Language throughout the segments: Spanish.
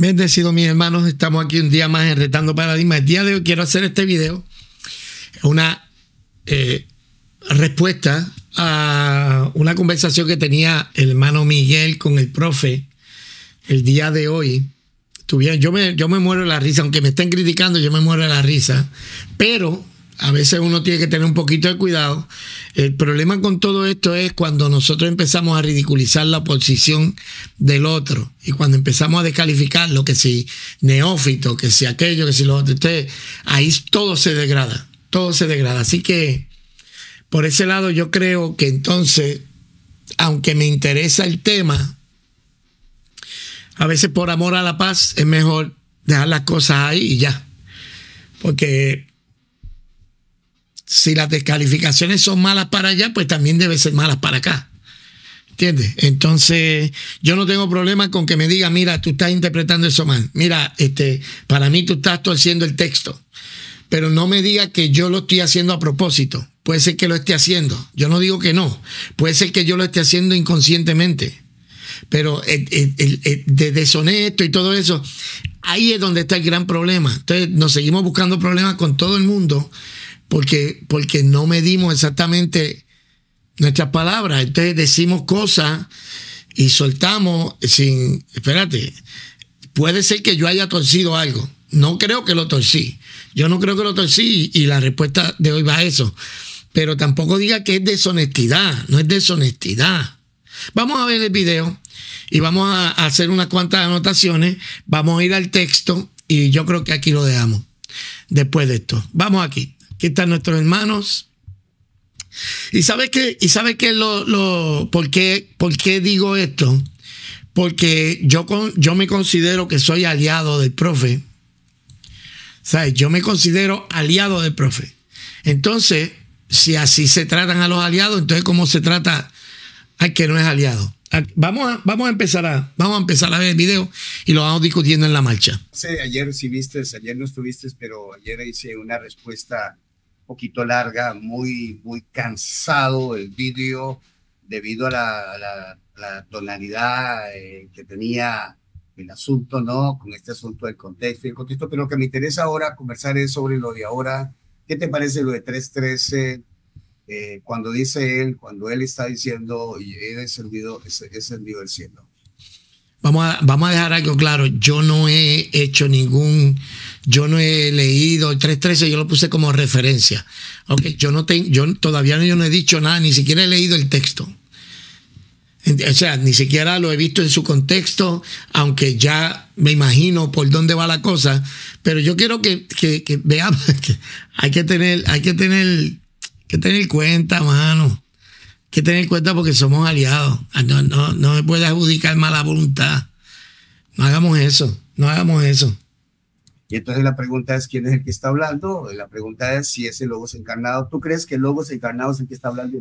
Bendecido mis hermanos, estamos aquí un día más en Retando Paradigma. El día de hoy quiero hacer este video, una eh, respuesta a una conversación que tenía el hermano Miguel con el profe el día de hoy. Yo me, yo me muero la risa, aunque me estén criticando, yo me muero de la risa. Pero a veces uno tiene que tener un poquito de cuidado el problema con todo esto es cuando nosotros empezamos a ridiculizar la posición del otro y cuando empezamos a descalificar lo que si neófito, que si aquello, que si lo otro. ahí todo se degrada, todo se degrada. Así que, por ese lado, yo creo que entonces, aunque me interesa el tema, a veces por amor a la paz es mejor dejar las cosas ahí y ya. Porque si las descalificaciones son malas para allá, pues también debe ser malas para acá. ¿Entiendes? Entonces, yo no tengo problema con que me diga, mira, tú estás interpretando eso mal. Mira, este, para mí tú estás torciendo el texto. Pero no me diga que yo lo estoy haciendo a propósito. Puede ser que lo esté haciendo. Yo no digo que no. Puede ser que yo lo esté haciendo inconscientemente. Pero eh, eh, eh, de deshonesto y todo eso, ahí es donde está el gran problema. Entonces, nos seguimos buscando problemas con todo el mundo porque, no medimos exactamente nuestras palabras. Entonces decimos cosas y soltamos sin, espérate, puede ser que yo haya torcido algo. No creo que lo torcí. Yo no creo que lo torcí y la respuesta de hoy va a eso. Pero tampoco diga que es deshonestidad, no es deshonestidad. Vamos a ver el video y vamos a hacer unas cuantas anotaciones. Vamos a ir al texto y yo creo que aquí lo dejamos después de esto. Vamos aquí. Aquí están nuestros hermanos. ¿Y sabes qué? ¿Y sabes qué? Lo, lo, ¿por, qué, ¿Por qué digo esto? Porque yo, yo me considero que soy aliado del profe. ¿Sabes? Yo me considero aliado del profe. Entonces, si así se tratan a los aliados, entonces ¿cómo se trata al que no es aliado? Vamos a, vamos a empezar a vamos a empezar a ver el video y lo vamos discutiendo en la marcha. ayer si viste, ayer no estuviste, pero ayer hice una respuesta poquito larga, muy, muy cansado el vídeo debido a la, tonalidad eh, que tenía el asunto, ¿no? Con este asunto del contexto y el contexto, pero lo que me interesa ahora conversar es sobre lo de ahora. ¿Qué te parece lo de 313? Eh, cuando dice él, cuando él está diciendo, y he descendido, he descendido el cielo. Vamos a, vamos a dejar algo claro. Yo no he hecho ningún, yo no he leído el 313, yo lo puse como referencia. Aunque yo no tengo, yo todavía no, yo no he dicho nada, ni siquiera he leído el texto. O sea, ni siquiera lo he visto en su contexto, aunque ya me imagino por dónde va la cosa. Pero yo quiero que, que, que veamos que hay que tener, hay que tener, que tener cuenta, mano que tener en cuenta porque somos aliados. Ah, no, no, se puede adjudicar mala voluntad. No hagamos eso, no hagamos eso. Y entonces la pregunta es quién es el que está hablando. La pregunta es si ese logos encarnado. ¿Tú crees que el logos encarnado es el que está hablando?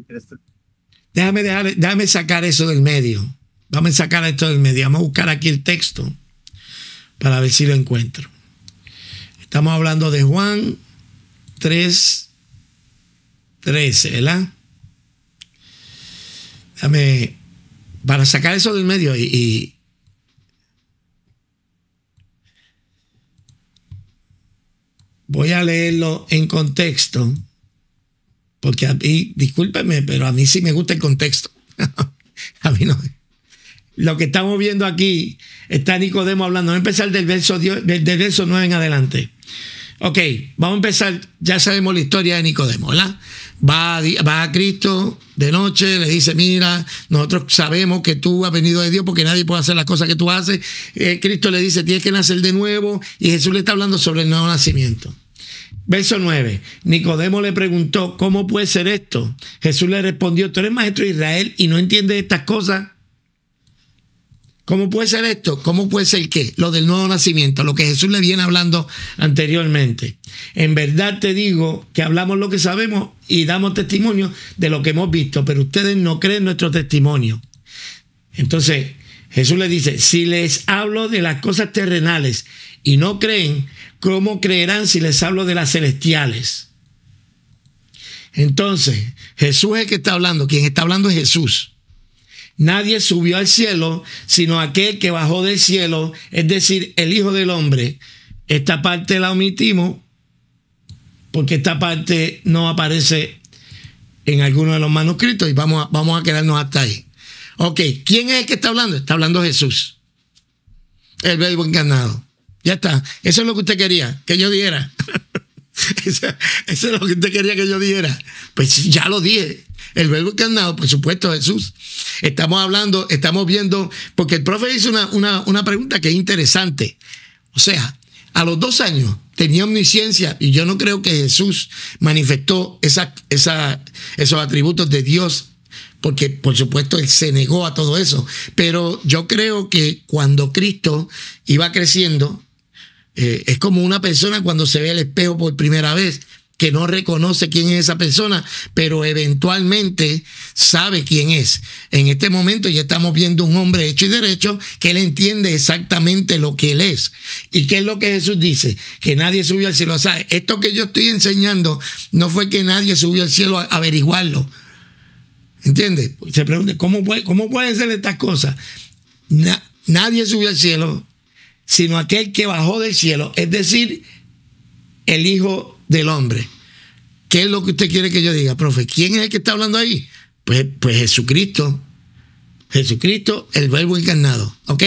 Déjame, dejar, déjame sacar eso del medio. Vamos a sacar esto del medio. Vamos a buscar aquí el texto para ver si lo encuentro. Estamos hablando de Juan 3, 13, ¿verdad? Déjame para sacar eso del medio y, voy a leerlo en contexto, porque a mí, discúlpenme, pero a mí sí me gusta el contexto. a mí no. Lo que estamos viendo aquí está Nicodemo hablando. Vamos a empezar del del, verso 9 en adelante. Ok, vamos a empezar. Ya sabemos la historia de Nicodemo, ¿verdad? Va a, Cristo de noche, le dice, mira, nosotros sabemos que tú has venido de Dios porque nadie puede hacer las cosas que tú haces. Eh, Cristo le dice, tienes que nacer de nuevo y Jesús le está hablando sobre el nuevo nacimiento. Verso 9. Nicodemo le preguntó, ¿cómo puede ser esto? Jesús le respondió, tú eres maestro de Israel y no entiendes estas cosas. ¿Cómo puede ser esto? ¿Cómo puede ser qué? Lo del nuevo nacimiento, lo que Jesús le viene hablando anteriormente. En verdad te digo que hablamos lo que sabemos y damos testimonio de lo que hemos visto, pero ustedes no creen nuestro testimonio. Entonces, Jesús le dice, si les hablo de las cosas terrenales y no creen, ¿cómo creerán si les hablo de las celestiales? Entonces, Jesús es el que está hablando, quien está hablando es Jesús. Nadie subió al cielo, sino aquel que bajó del cielo, es decir, el Hijo del Hombre. Esta parte la omitimos porque esta parte no aparece en alguno de los manuscritos y vamos a, vamos a quedarnos hasta ahí. Ok, ¿quién es el que está hablando? Está hablando Jesús, el verbo encarnado. Ya está, eso es lo que usted quería que yo diera. eso, eso, es lo que usted quería que yo diera. Pues ya lo dije el verbo encarnado, por supuesto Jesús. Estamos hablando, estamos viendo, porque el profe hizo una, una, pregunta que es interesante. O sea, a los dos años tenía omnisciencia y yo no creo que Jesús manifestó esa, esa, esos atributos de Dios, porque por supuesto él se negó a todo eso, pero yo creo que cuando Cristo iba creciendo, eh, es como una persona cuando se ve el espejo por primera vez que no reconoce quién es esa persona, pero eventualmente sabe quién es. En este momento ya estamos viendo un hombre hecho y derecho que él entiende exactamente lo que él es. ¿Y qué es lo que Jesús dice? Que nadie subió al cielo. a esto que yo estoy enseñando no fue que nadie subió al cielo a averiguarlo. ¿Entiendes? Pues se pregunta, ¿cómo, ¿cómo pueden ser estas cosas? nadie subió al cielo, sino aquel que bajó del cielo, es decir, el Hijo del hombre. ¿Qué es lo que usted quiere que yo diga, profe? ¿Quién es el que está hablando ahí? Pues, pues Jesucristo. Jesucristo, el verbo encarnado. ¿Ok?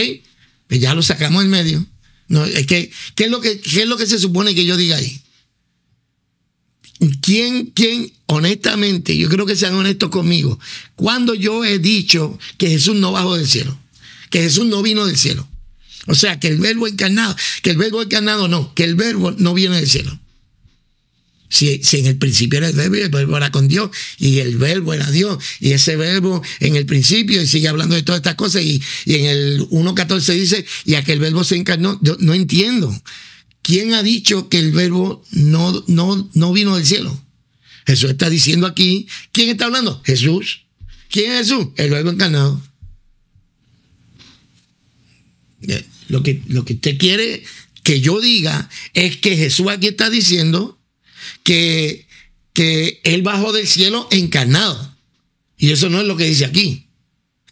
Pues ya lo sacamos en medio. No, es que, ¿qué, es lo que, ¿Qué es lo que se supone que yo diga ahí? ¿Quién, quién, honestamente, yo creo que sean honestos conmigo, cuando yo he dicho que Jesús no bajó del cielo, que Jesús no vino del cielo, o sea, que el verbo encarnado, que el verbo encarnado no, que el verbo no viene del cielo. Si, en el principio era el verbo y el verbo era con Dios y el verbo era Dios y ese verbo en el principio y sigue hablando de todas estas cosas y, en el 1.14 dice y aquel verbo se encarnó, yo no entiendo. ¿Quién ha dicho que el verbo no, no, no vino del cielo? Jesús está diciendo aquí, ¿quién está hablando? Jesús. ¿Quién es Jesús? El verbo encarnado. Eh, lo que, lo que usted quiere que yo diga es que Jesús aquí está diciendo que, que Él bajó del cielo encarnado. Y eso no es lo que dice aquí.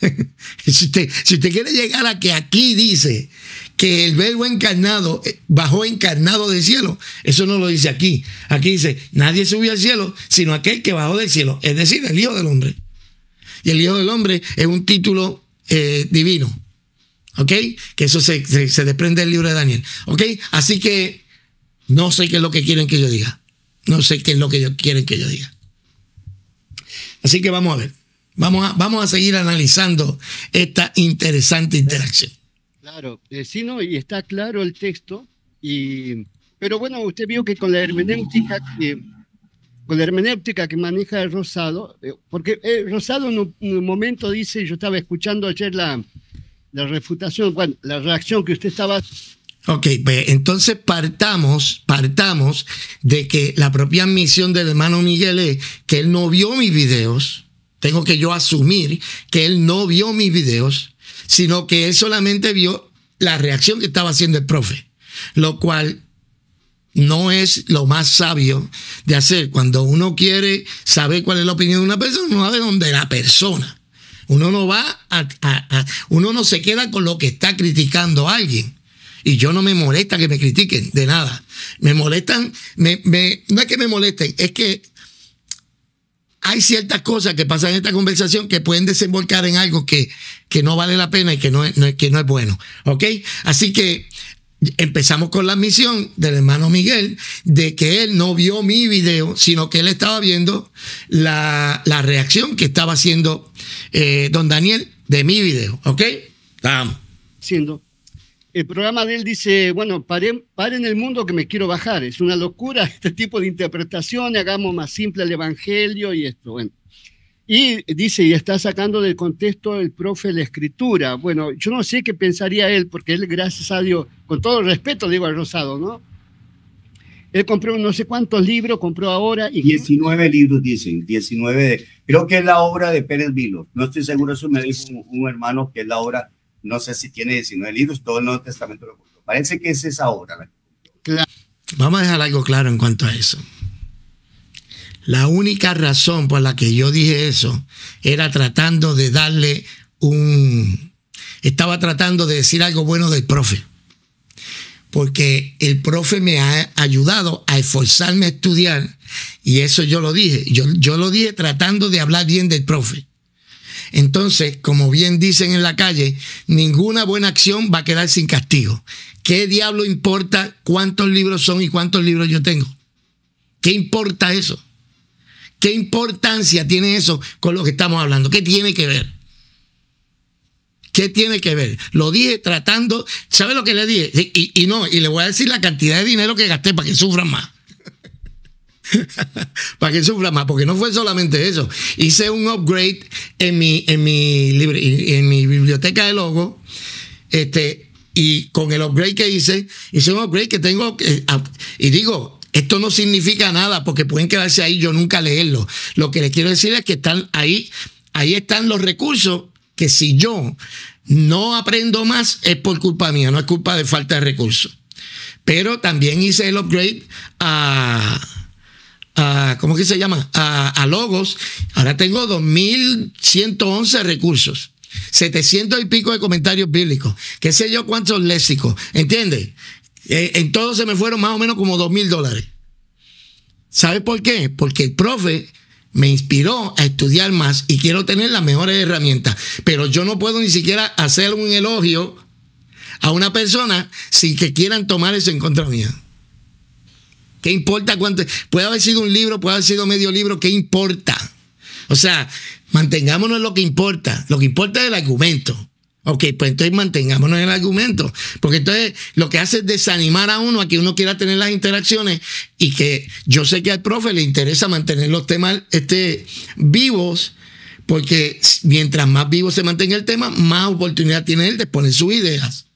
si, usted, si usted quiere llegar a que aquí dice que el verbo encarnado eh, bajó encarnado del cielo. Eso no lo dice aquí. Aquí dice, nadie subió al cielo sino aquel que bajó del cielo, es decir, el Hijo del Hombre. Y el Hijo del Hombre es un título eh, divino. ¿Ok? Que eso se, se, se desprende del libro de Daniel. ¿Ok? Así que no sé qué es lo que quieren que yo diga. No sé qué es lo que ellos quieren que yo diga. Así que vamos a ver. Vamos a, vamos a seguir analizando esta interesante interacción. Claro, eh, sí, no, y está claro el texto. Y, pero bueno, usted vio que con la hermenéutica que, con la hermenéutica que maneja el Rosado, eh, porque eh, Rosado en un, momento dice, yo estaba escuchando ayer la, la refutación, bueno, la reacción que usted estaba Ok, pues entonces partamos, partamos de que la propia misión del hermano Miguel es que él no vio mis videos. Tengo que yo asumir que él no vio mis videos, sino que él solamente vio la reacción que estaba haciendo el profe, lo cual no es lo más sabio de hacer. Cuando uno quiere saber cuál es la opinión de una persona, uno va de donde la persona. Uno no va uno no se queda con lo que está criticando a alguien y yo no me molesta que me critiquen, de nada. Me molestan, me, no es que me molesten, es que hay ciertas cosas que pasan en esta conversación que pueden desembocar en algo que, que no vale la pena y que no, es, que no es bueno. ¿Ok? Así que empezamos con la misión del hermano Miguel de que él no vio mi video, sino que él estaba viendo la, reacción que estaba haciendo eh, don Daniel de mi video. ¿Ok? Vamos. Siendo el programa de él dice, bueno, paren, en el mundo que me quiero bajar, es una locura este tipo de interpretación, hagamos más simple el Evangelio y esto. Bueno. Y dice, y está sacando del contexto el profe la escritura. Bueno, yo no sé qué pensaría él, porque él, gracias a Dios, con todo el respeto, digo al Rosado, ¿no? Él compró no sé cuántos libros, compró ahora. Y... 19 libros, dicen, 19. Creo que es la obra de Pérez Vilo. No estoy seguro, eso me dijo un hermano que es la obra no sé si tiene 19 libros, todo el Nuevo Testamento lo cumplió. Parece que es esa obra. Vamos a dejar algo claro en cuanto a eso. La única razón por la que yo dije eso era tratando de darle un... Estaba tratando de decir algo bueno del profe. Porque el profe me ha ayudado a esforzarme a estudiar y eso yo lo dije. Yo, yo lo dije tratando de hablar bien del profe. Entonces, como bien dicen en la calle, ninguna buena acción va a quedar sin castigo. ¿Qué diablo importa cuántos libros son y cuántos libros yo tengo? ¿Qué importa eso? ¿Qué importancia tiene eso con lo que estamos hablando? ¿Qué tiene que ver? ¿Qué tiene que ver? Lo dije tratando, ¿sabe lo que le dije? Y, no, y le voy a decir la cantidad de dinero que gasté para que sufran más. para que sufra más, porque no fue solamente eso. Hice un upgrade en mi, en mi, en mi biblioteca de logos. Este, y con el upgrade que hice, hice un upgrade que tengo. Eh, y digo, esto no significa nada porque pueden quedarse ahí, yo nunca leerlo. Lo que les quiero decir es que están ahí, ahí están los recursos que si yo no aprendo más es por culpa mía, no es culpa de falta de recursos. Pero también hice el upgrade a ¿cómo que se llama? A, Logos, ahora tengo 2.111 recursos. 700 y pico de comentarios bíblicos, qué sé yo cuántos léxicos, ¿entiendes? Eh, en todo se me fueron más o menos como 2.000 dólares. ¿Sabes por qué? Porque el profe me inspiró a estudiar más y quiero tener las mejores herramientas. Pero yo no puedo ni siquiera hacer un elogio a una persona sin que quieran tomar eso en contra mía. ¿Qué importa cuánto? Puede haber sido un libro, puede haber sido medio libro, ¿qué importa? O sea, mantengámonos en lo que importa. Lo que importa es el argumento. Ok, pues entonces mantengámonos en el argumento. Porque entonces lo que hace es desanimar a uno a que uno quiera tener las interacciones y que yo sé que al profe le interesa mantener los temas este, vivos, porque mientras más vivo se mantenga el tema, más oportunidad tiene él de exponer sus ideas.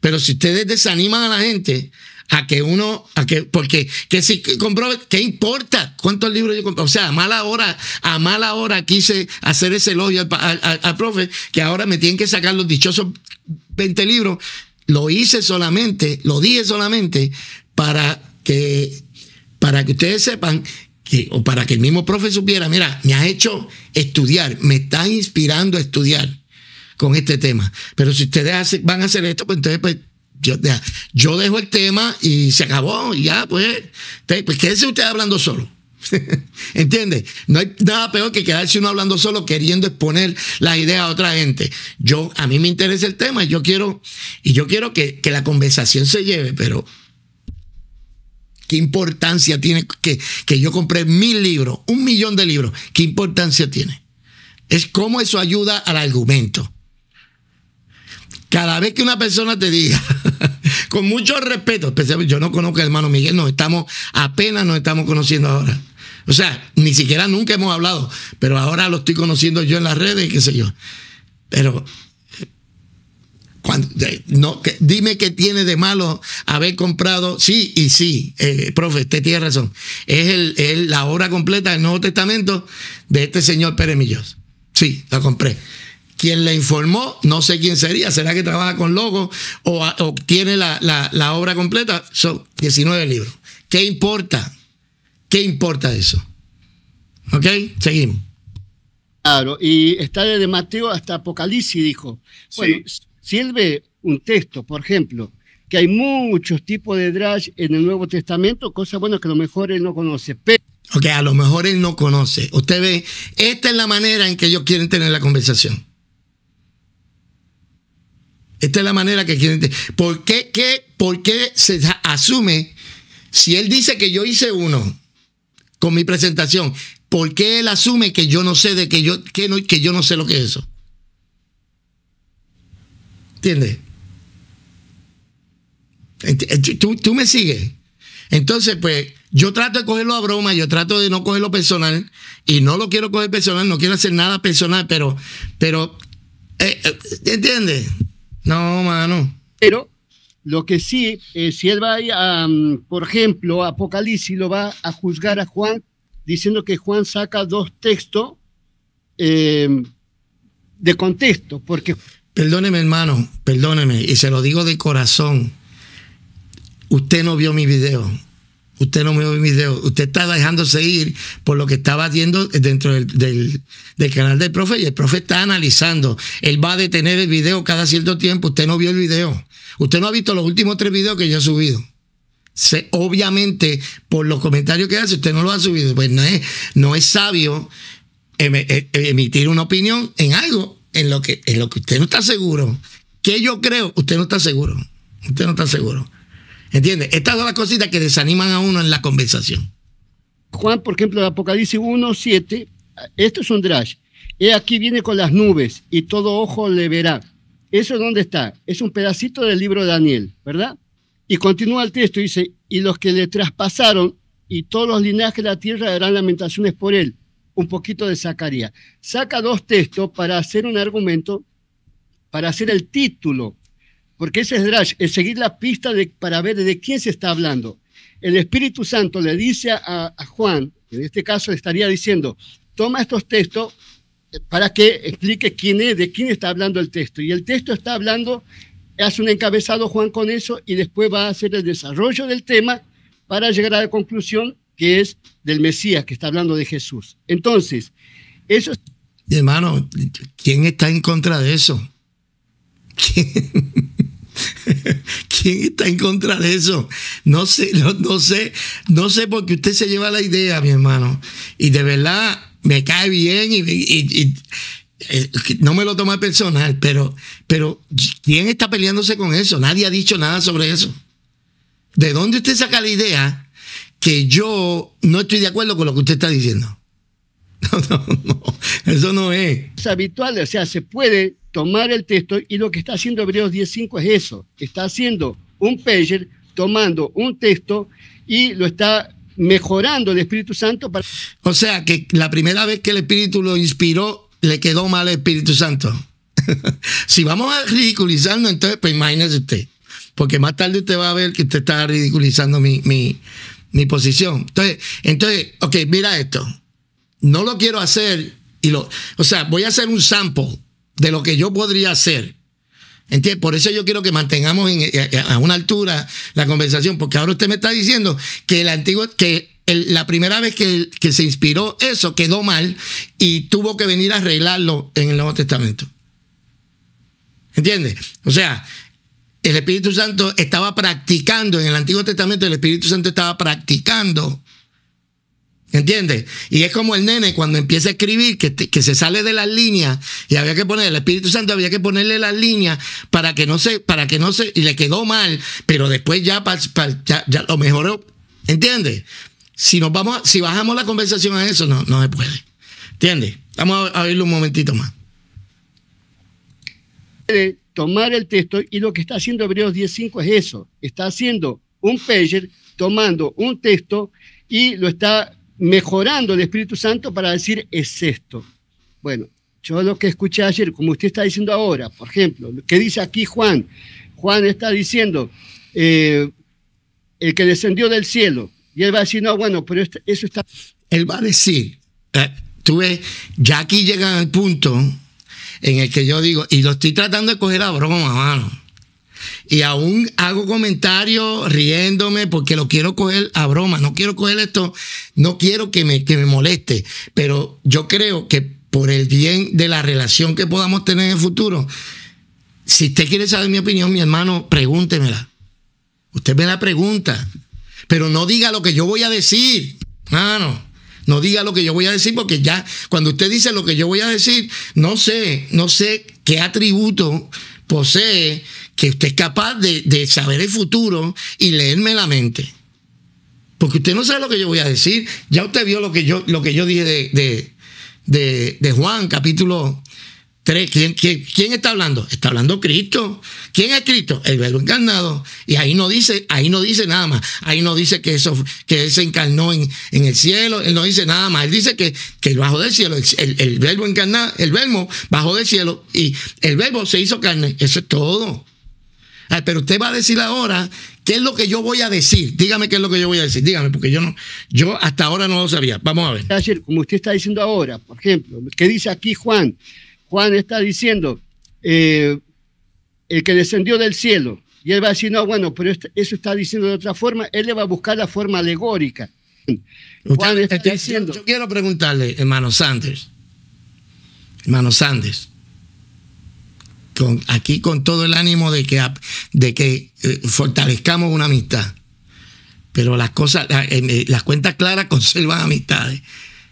Pero si ustedes desaniman a la gente a que uno, a que, porque, que si compró, ¿qué importa cuántos libros yo compré? O sea, a mala hora, a mala hora quise hacer ese elogio al, profe, que ahora me tienen que sacar los dichosos 20 libros. Lo hice solamente, lo dije solamente para que, para que ustedes sepan que, o para que el mismo profe supiera, mira, me has hecho estudiar, me estás inspirando a estudiar con este tema. Pero si ustedes van a hacer esto, pues entonces pues, yo, dejo el tema y se acabó, y ya, pues, pues quédese usted hablando solo. ¿Entiende? No hay nada peor que quedarse uno hablando solo queriendo exponer las ideas a otra gente. Yo, a mí me interesa el tema y yo quiero, y yo quiero que, la conversación se lleve, pero ¿qué importancia tiene que, que yo compré mil libros, un millón de libros? ¿Qué importancia tiene? Es cómo eso ayuda al argumento. Cada vez que una persona te diga, con mucho respeto, especialmente yo no conozco al hermano Miguel, estamos, apenas nos estamos conociendo ahora. O sea, ni siquiera nunca hemos hablado, pero ahora lo estoy conociendo yo en las redes, qué sé yo. Pero cuando, no, dime qué tiene de malo haber comprado, sí y sí, eh, profe, usted tiene razón, es la obra completa del Nuevo Testamento de este señor Pérez Sí, la compré. Quien le informó, no sé quién sería, será que trabaja con logos o, tiene la, obra completa. Son 19 libros. ¿Qué importa? ¿Qué importa eso? ¿Ok? Seguimos. Claro, y está desde Mateo hasta Apocalipsis, dijo. Bueno, él sirve un texto, por ejemplo, que hay muchos tipos de drash en el Nuevo Testamento, cosas buenas que a lo mejor él no conoce. Pero... Ok, a lo mejor él no conoce. Usted ve, esta es la manera en que ellos quieren tener la conversación. Esta es la manera que quieren. ¿Por qué, ¿Por qué se asume, si él dice que yo hice uno con mi presentación, ¿por qué él asume que yo no sé de que yo, que no, que yo no sé lo que es eso? ¿Entiendes? Eh, ¿Tú, me sigues? Entonces, pues, yo trato de cogerlo a broma, yo trato de no cogerlo personal, y no lo quiero coger personal, no quiero hacer nada personal, pero, pero, eh, eh, ¿entiendes? No, mano. Pero lo que sí, si él va a, por ejemplo, Apocalipsis lo va a juzgar a Juan diciendo que Juan saca dos textos em, de contexto, porque... Perdóneme, hermano, perdóneme, y se lo digo de corazón. Usted no vio mi video, usted no me vio mis usted está dejando seguir por lo que estaba haciendo dentro del, canal del profe y el profe está analizando. Él va a detener el video cada cierto tiempo, usted no vio el video, usted no ha visto los últimos tres videos que yo he subido. obviamente, por los comentarios que hace, usted no lo ha subido. Pues no es, no es sabio e, emitir una opinión en algo en lo que, en lo que usted no está seguro. ¿Qué yo creo, usted no está seguro. Usted no está seguro. ¿Entiendes? Estas son las cositas que desaniman a uno en la conversación. Juan, por ejemplo, de Apocalipsis 1, 7, esto es un drash. He aquí viene con las nubes y todo ojo le verá. ¿Eso dónde está? Es un pedacito del libro de Daniel, ¿verdad? Y continúa el texto, dice, y los que le traspasaron y todos los linajes de la tierra harán lamentaciones por él. Un poquito de Zacarías. Saca dos textos para hacer un argumento, para hacer el título porque ese es drash, es seguir la pista para ver de quién se está hablando. El Espíritu Santo le dice a, Juan, en este caso le estaría diciendo, toma estos textos eh, para que explique quién es, de quién está hablando el texto. Y el texto está hablando, hace un encabezado Juan con eso y después va a hacer el desarrollo del tema para llegar a la conclusión que es del Mesías, que está hablando de Jesús. Entonces, eso... es... Hermano, ¿quién está en contra de eso? ¿Quién? ¿Quién está en contra de eso? No sé, no, sé, no sé por qué usted se lleva la idea, mi hermano. Y de verdad me cae bien y, eh, no me lo toma personal, pero, pero ¿quién está peleándose con eso? Nadie ha dicho nada sobre eso. ¿De dónde usted saca la idea que yo no estoy de acuerdo con lo que usted está diciendo? No, no, no, eso no es. Es habitual, o sea, se puede tomar el texto y lo que está haciendo Hebreos 10.5 es eso, está haciendo un pager, tomando un texto y lo está mejorando el Espíritu Santo. O sea, que la primera vez que el Espíritu lo inspiró, le quedó mal el Espíritu Santo. si vamos a ridiculizarnos, entonces, pues imagínese usted, porque más tarde usted va a ver que usted está ridiculizando mi, mi, posición. Entonces, entonces, ok, mira esto. No lo quiero hacer y lo, o sea, voy a hacer un sample de lo que yo podría hacer. ¿Entiendes? Por eso yo quiero que mantengamos a una altura la conversación, porque ahora usted me está diciendo que el antiguo, que la primera vez que, que, se inspiró eso quedó mal y tuvo que venir a arreglarlo en el Nuevo Testamento. ...¿entiende?... O sea, el Espíritu Santo estaba practicando, en el Antiguo Testamento el Espíritu Santo estaba practicando ¿Entiendes? Y es como el nene cuando empieza a escribir, que, se sale de las líneas, y había que ponerle el Espíritu Santo había que ponerle las líneas para que no se, para que no se, y le quedó mal, pero después ya, ya, lo mejoró. ¿Entiendes? Si nos vamos, si bajamos la conversación a eso, no, no se puede. ¿Entiendes? Vamos a, abrirlo un momentito más. tomar el texto y lo que está haciendo Hebreos 10.5 es eso. Está haciendo un pager, tomando un texto y lo está mejorando el Espíritu Santo para decir es esto. Bueno, yo lo que escuché ayer, como usted está diciendo ahora, por ejemplo, lo que dice aquí Juan, Juan está diciendo, eh, el que descendió del cielo, y él va a decir, no, bueno, pero este, eso está... Él va a decir, eh, tú ves, ya aquí llega al punto en el que yo digo, y lo estoy tratando de coger a broma, mano y aún hago comentarios riéndome porque lo quiero coger a broma, no quiero coger esto, no quiero que me, que me moleste, pero yo creo que por el bien de la relación que podamos tener en el futuro, si usted quiere saber mi opinión, mi hermano, pregúntemela. Usted me la pregunta, pero no diga lo que yo voy a decir, hermano. No diga lo que yo voy a decir porque ya cuando usted dice lo que yo voy a decir, no sé, no sé qué atributo posee que usted es capaz de, saber el futuro y leerme la mente. Porque usted no sabe lo que yo voy a decir. Ya usted vio lo que yo, lo que yo dije de, de, Juan, capítulo 3. ¿Quién, está hablando? Está hablando Cristo. ¿Quién es Cristo? El verbo encarnado. Y ahí no dice, ahí no dice nada más. Ahí no dice que, eso, que Él se encarnó en, en el cielo. Él no dice nada más. Él dice que, que bajo del cielo, el, el verbo encarnado, el verbo bajó del cielo y el verbo se hizo carne. Eso es todo. Ah, pero usted va a decir ahora qué es lo que yo voy a decir. Dígame qué es lo que yo voy a decir. Dígame, porque yo no, yo hasta ahora no lo sabía. Vamos a ver. como usted está diciendo ahora, por ejemplo, ¿qué dice aquí Juan? Juan está diciendo eh, el que descendió del cielo. Y él va a decir, no, bueno, pero este, eso está diciendo de otra forma. Él le va a buscar la forma alegórica. Yo, quiero preguntarle, hermano Sanders. Hermano Sanders aquí con todo el ánimo de que, de que eh, fortalezcamos una amistad. Pero las cosas, eh, las cuentas claras conservan amistades.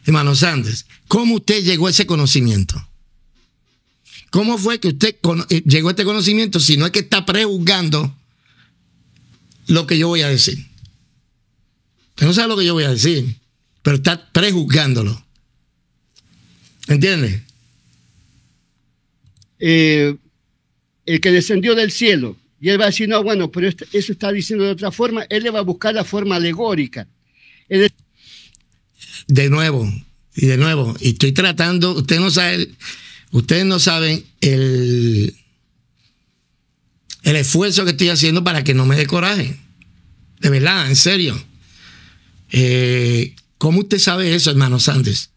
Hermano Sanders, ¿cómo usted llegó a ese conocimiento? ¿Cómo fue que usted eh, llegó a este conocimiento si no es que está prejuzgando lo que yo voy a decir? Usted no sabe lo que yo voy a decir, pero está prejuzgándolo. ¿Entiende? Eh, el que descendió del cielo. Y él va a decir, no, bueno, pero este, eso está diciendo de otra forma. Él le va a buscar la forma alegórica. De nuevo, y de nuevo, y estoy tratando, usted no sabe, ustedes no saben el, el esfuerzo que estoy haciendo para que no me dé coraje. De verdad, en serio. Eh, ¿Cómo usted sabe eso, hermano Sánchez?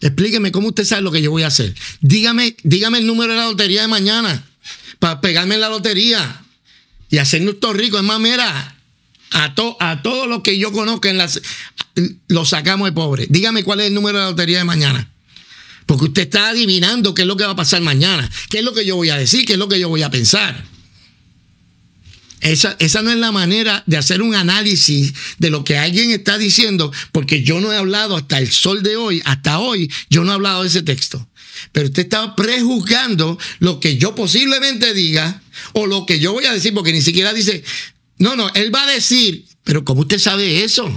Explíqueme cómo usted sabe lo que yo voy a hacer. Dígame, dígame el número de la lotería de mañana para pegarme en la lotería y hacerme todos rico. Es más, mira, a, todos a todo lo que yo conozco en las, lo sacamos de pobre. Dígame cuál es el número de la lotería de mañana. Porque usted está adivinando qué es lo que va a pasar mañana, qué es lo que yo voy a decir, qué es lo que yo voy a pensar. esa, no es la manera de hacer un análisis de lo que alguien está diciendo, porque yo no he hablado hasta el sol de hoy, hasta hoy, yo no he hablado de ese texto. Pero usted está prejuzgando lo que yo posiblemente diga o lo que yo voy a decir, porque ni siquiera dice, no, no, él va a decir, pero ¿cómo usted sabe eso?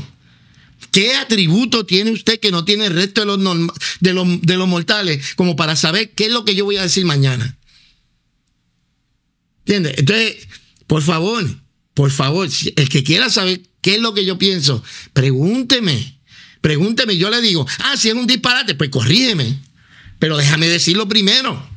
¿Qué atributo tiene usted que no tiene el resto de los, de, los, mortales como para saber qué es lo que yo voy a decir mañana? ¿Entiende? Entonces, por favor, por favor, el que quiera saber qué es lo que yo pienso, pregúnteme. Pregúnteme, yo le digo, ah, si es un disparate, pues corrígeme. Pero déjame decirlo primero.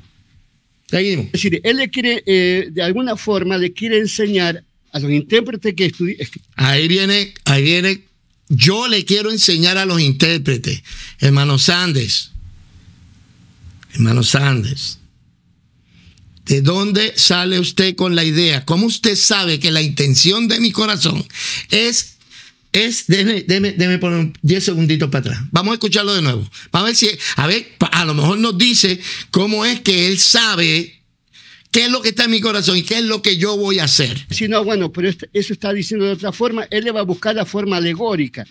Seguimos. Es decir, él le quiere, eh, de alguna forma, le quiere enseñar a los intérpretes que estudian. Ahí viene, ahí viene. Yo le quiero enseñar a los intérpretes, hermano Sandes, hermano Sandes, ¿de dónde sale usted con la idea? ¿Cómo usted sabe que la intención de mi corazón es es, déjeme, déjeme, poner 10 segunditos para atrás. Vamos a escucharlo de nuevo. Vamos a ver si, a ver, a lo mejor nos dice cómo es que él sabe qué es lo que está en mi corazón y qué es lo que yo voy a hacer. Si no, bueno, pero este, eso está diciendo de otra forma, él le va a buscar la forma alegórica.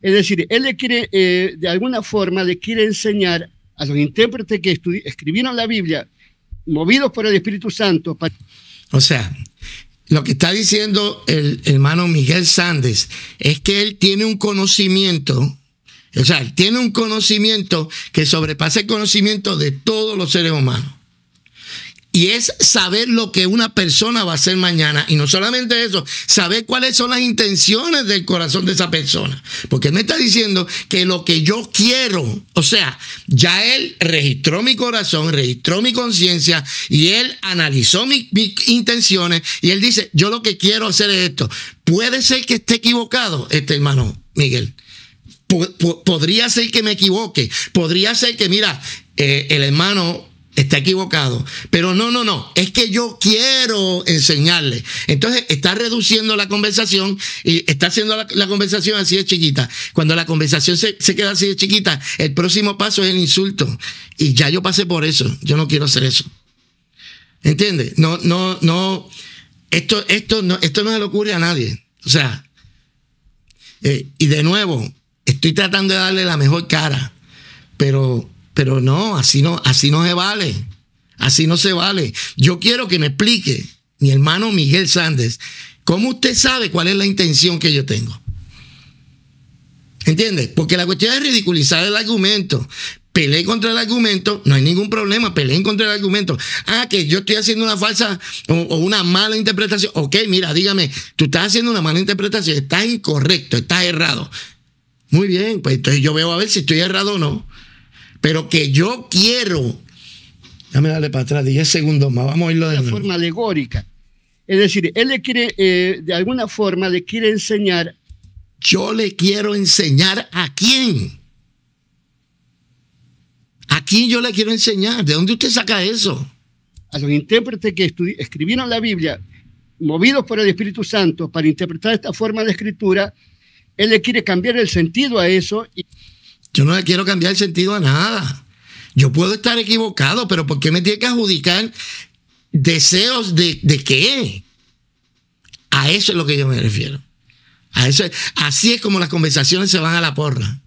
Es decir, él le quiere, eh, de alguna forma, le quiere enseñar a los intérpretes que escribieron la Biblia, movidos por el Espíritu Santo. O sea, lo que está diciendo el hermano Miguel Sández es que él tiene un conocimiento, o sea, él tiene un conocimiento que sobrepasa el conocimiento de todos los seres humanos y es saber lo que una persona va a hacer mañana. Y no solamente eso, saber cuáles son las intenciones del corazón de esa persona. Porque él me está diciendo que lo que yo quiero, o sea, ya él registró mi corazón, registró mi conciencia y él analizó mis, intenciones y él dice, yo lo que quiero hacer es esto. Puede ser que esté equivocado este hermano Miguel. podría ser que me equivoque. Podría ser que, mira, eh, el hermano está equivocado. Pero no, no, no, es que yo quiero enseñarle. Entonces está reduciendo la conversación y está haciendo la, conversación así de chiquita. Cuando la conversación se, queda así de chiquita, el próximo paso es el insulto. Y ya yo pasé por eso, yo no quiero hacer eso. ¿Entiendes? No, no, no, esto, esto, no, esto no se le ocurre a nadie. O sea, eh, y de nuevo, estoy tratando de darle la mejor cara, pero pero no, así no, así no se vale. Así no se vale. Yo quiero que me explique, mi hermano Miguel Sández, cómo usted sabe cuál es la intención que yo tengo. ¿Entiendes? Porque la cuestión es ridiculizar el argumento. Peleé contra el argumento, no hay ningún problema, peleen contra el argumento. Ah, que yo estoy haciendo una falsa o, o, una mala interpretación. Ok, mira, dígame, tú estás haciendo una mala interpretación, estás incorrecto, estás errado. Muy bien, pues entonces yo veo a ver si estoy errado o no pero que yo quiero. Déjame darle para atrás, 10 segundos más, vamos a irlo de, de forma alegórica. Es decir, él le quiere, eh, de alguna forma, le quiere enseñar. Yo le quiero enseñar a quién. ¿A quién yo le quiero enseñar? ¿De dónde usted saca eso? A los intérpretes que escribieron la Biblia, movidos por el Espíritu Santo, para interpretar esta forma de escritura, él le quiere cambiar el sentido a eso. Y yo no le quiero cambiar el sentido a nada. Yo puedo estar equivocado, pero ¿por qué me tiene que adjudicar deseos de, qué? A eso es lo que yo me refiero. A eso, así es como las conversaciones se van a la porra.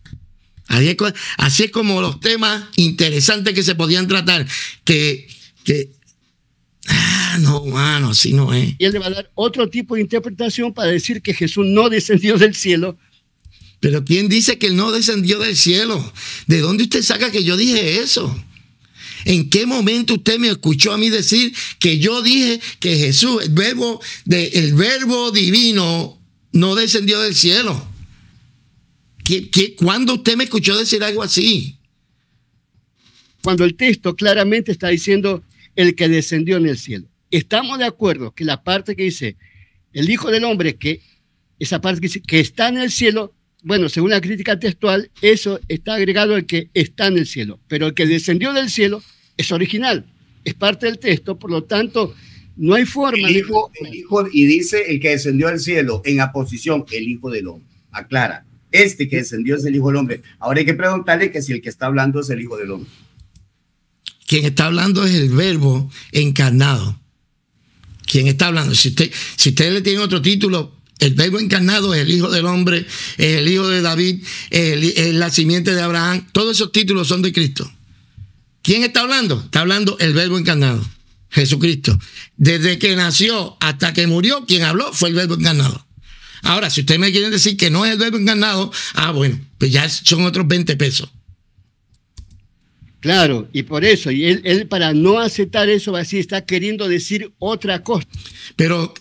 Así es, como los temas interesantes que se podían tratar, que, Ah, no, mano, así no es. Y él le va a dar otro tipo de interpretación para decir que Jesús no descendió del cielo, pero ¿quién dice que él no descendió del cielo? ¿De dónde usted saca que yo dije eso? ¿En qué momento usted me escuchó a mí decir que yo dije que Jesús, el verbo, el verbo divino, no descendió del cielo? cuándo usted me escuchó decir algo así? Cuando el texto claramente está diciendo el que descendió en el cielo. Estamos de acuerdo que la parte que dice el Hijo del Hombre, que esa parte que dice que está en el cielo, bueno, según la crítica textual, eso está agregado al que está en el cielo, pero el que descendió del cielo es original, es parte del texto, por lo tanto, no hay forma. El hijo, y dice el que descendió al cielo, en aposición, el hijo del hombre. Aclara, este que descendió es el hijo del hombre. Ahora hay que preguntarle que si el que está hablando es el hijo del hombre. Quien está hablando es el verbo encarnado. Quien está hablando. Si usted, si usted le tiene otro título, el verbo encarnado es el Hijo del Hombre, es el Hijo de David, el, la simiente de Abraham. Todos esos títulos son de Cristo. ¿Quién está hablando? Está hablando el verbo encarnado, Jesucristo. Desde que nació hasta que murió, quien habló fue el verbo encarnado. Ahora, si ustedes me quieren decir que no es el verbo encarnado, ah, bueno, pues ya son otros 20 pesos. Claro, y por eso, y él, para no aceptar eso así está queriendo decir otra cosa. Pero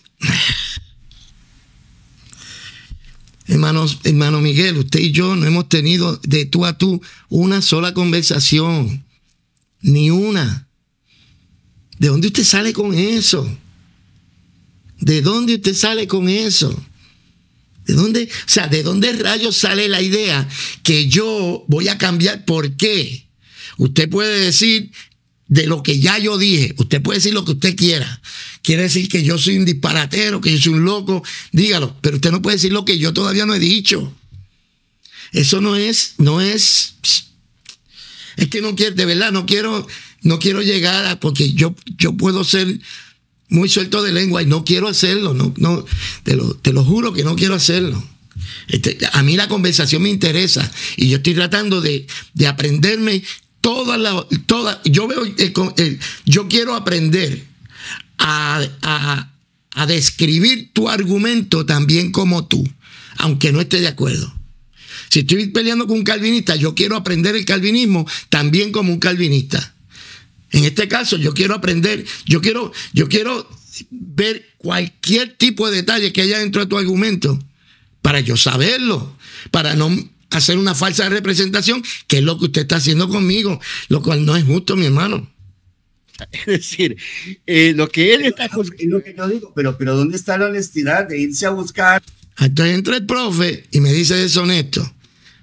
hermano Miguel, usted y yo no hemos tenido de tú a tú una sola conversación, ni una. ¿De dónde usted sale con eso? ¿De dónde usted sale con eso? ¿De dónde, o sea, de dónde rayos sale la idea que yo voy a cambiar por qué? Usted puede decir de lo que ya yo dije, usted puede decir lo que usted quiera, quiere decir que yo soy un disparatero, que yo soy un loco, dígalo, pero usted no puede decir lo que yo todavía no he dicho. Eso no es, no es, es que no quiero, de verdad, no quiero, no quiero llegar a, porque yo, yo puedo ser muy suelto de lengua y no quiero hacerlo, no, no, te lo, juro que no quiero hacerlo. Este, a mí la conversación me interesa y yo estoy tratando de, aprenderme todas las, todas, yo veo, yo quiero aprender a, describir tu argumento también como tú, aunque no esté de acuerdo. Si estoy peleando con un calvinista, yo quiero aprender el calvinismo también como un calvinista. En este caso, yo quiero aprender, yo quiero, yo quiero ver cualquier tipo de detalle que haya dentro de tu argumento para yo saberlo, para no hacer una falsa representación, que es lo que usted está haciendo conmigo, lo cual no es justo, mi hermano. Es decir, eh, lo que él está lo que yo digo, pero, pero ¿dónde está la honestidad de irse a buscar? Entonces entra el profe y me dice deshonesto: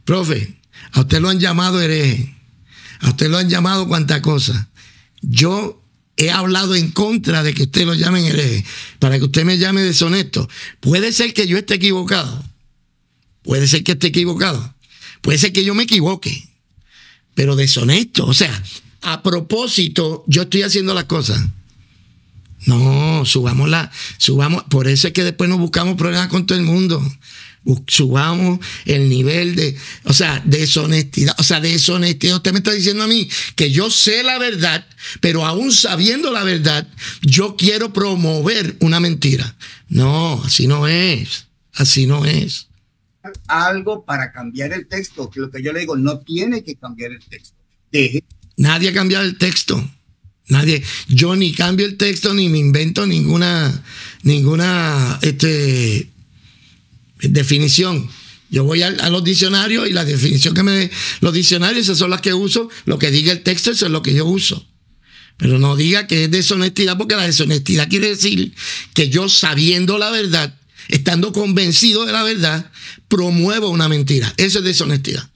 profe, a usted lo han llamado hereje, a usted lo han llamado cuanta cosa. Yo he hablado en contra de que usted lo llamen hereje, para que usted me llame deshonesto. Puede ser que yo esté equivocado. Puede ser que esté equivocado. Puede ser que yo me equivoque. Pero deshonesto, o sea, a propósito, yo estoy haciendo las cosas. No, subamos la, subamos, por eso es que después nos buscamos problemas con todo el mundo. Subamos el nivel de, o sea, deshonestidad, o sea, deshonestidad. Usted me está diciendo a mí que yo sé la verdad, pero aún sabiendo la verdad, yo quiero promover una mentira. No, así no es, así no es. Algo para cambiar el texto, que lo que yo le digo, no tiene que cambiar el texto. Deje Nadie ha cambiado el texto. Nadie. Yo ni cambio el texto ni me invento ninguna, ninguna este, definición. Yo voy a, los diccionarios y la definición que me los diccionarios, esas son las que uso. Lo que diga el texto, eso es lo que yo uso. Pero no diga que es deshonestidad, porque la deshonestidad quiere decir que yo sabiendo la verdad, estando convencido de la verdad, promuevo una mentira. Eso es deshonestidad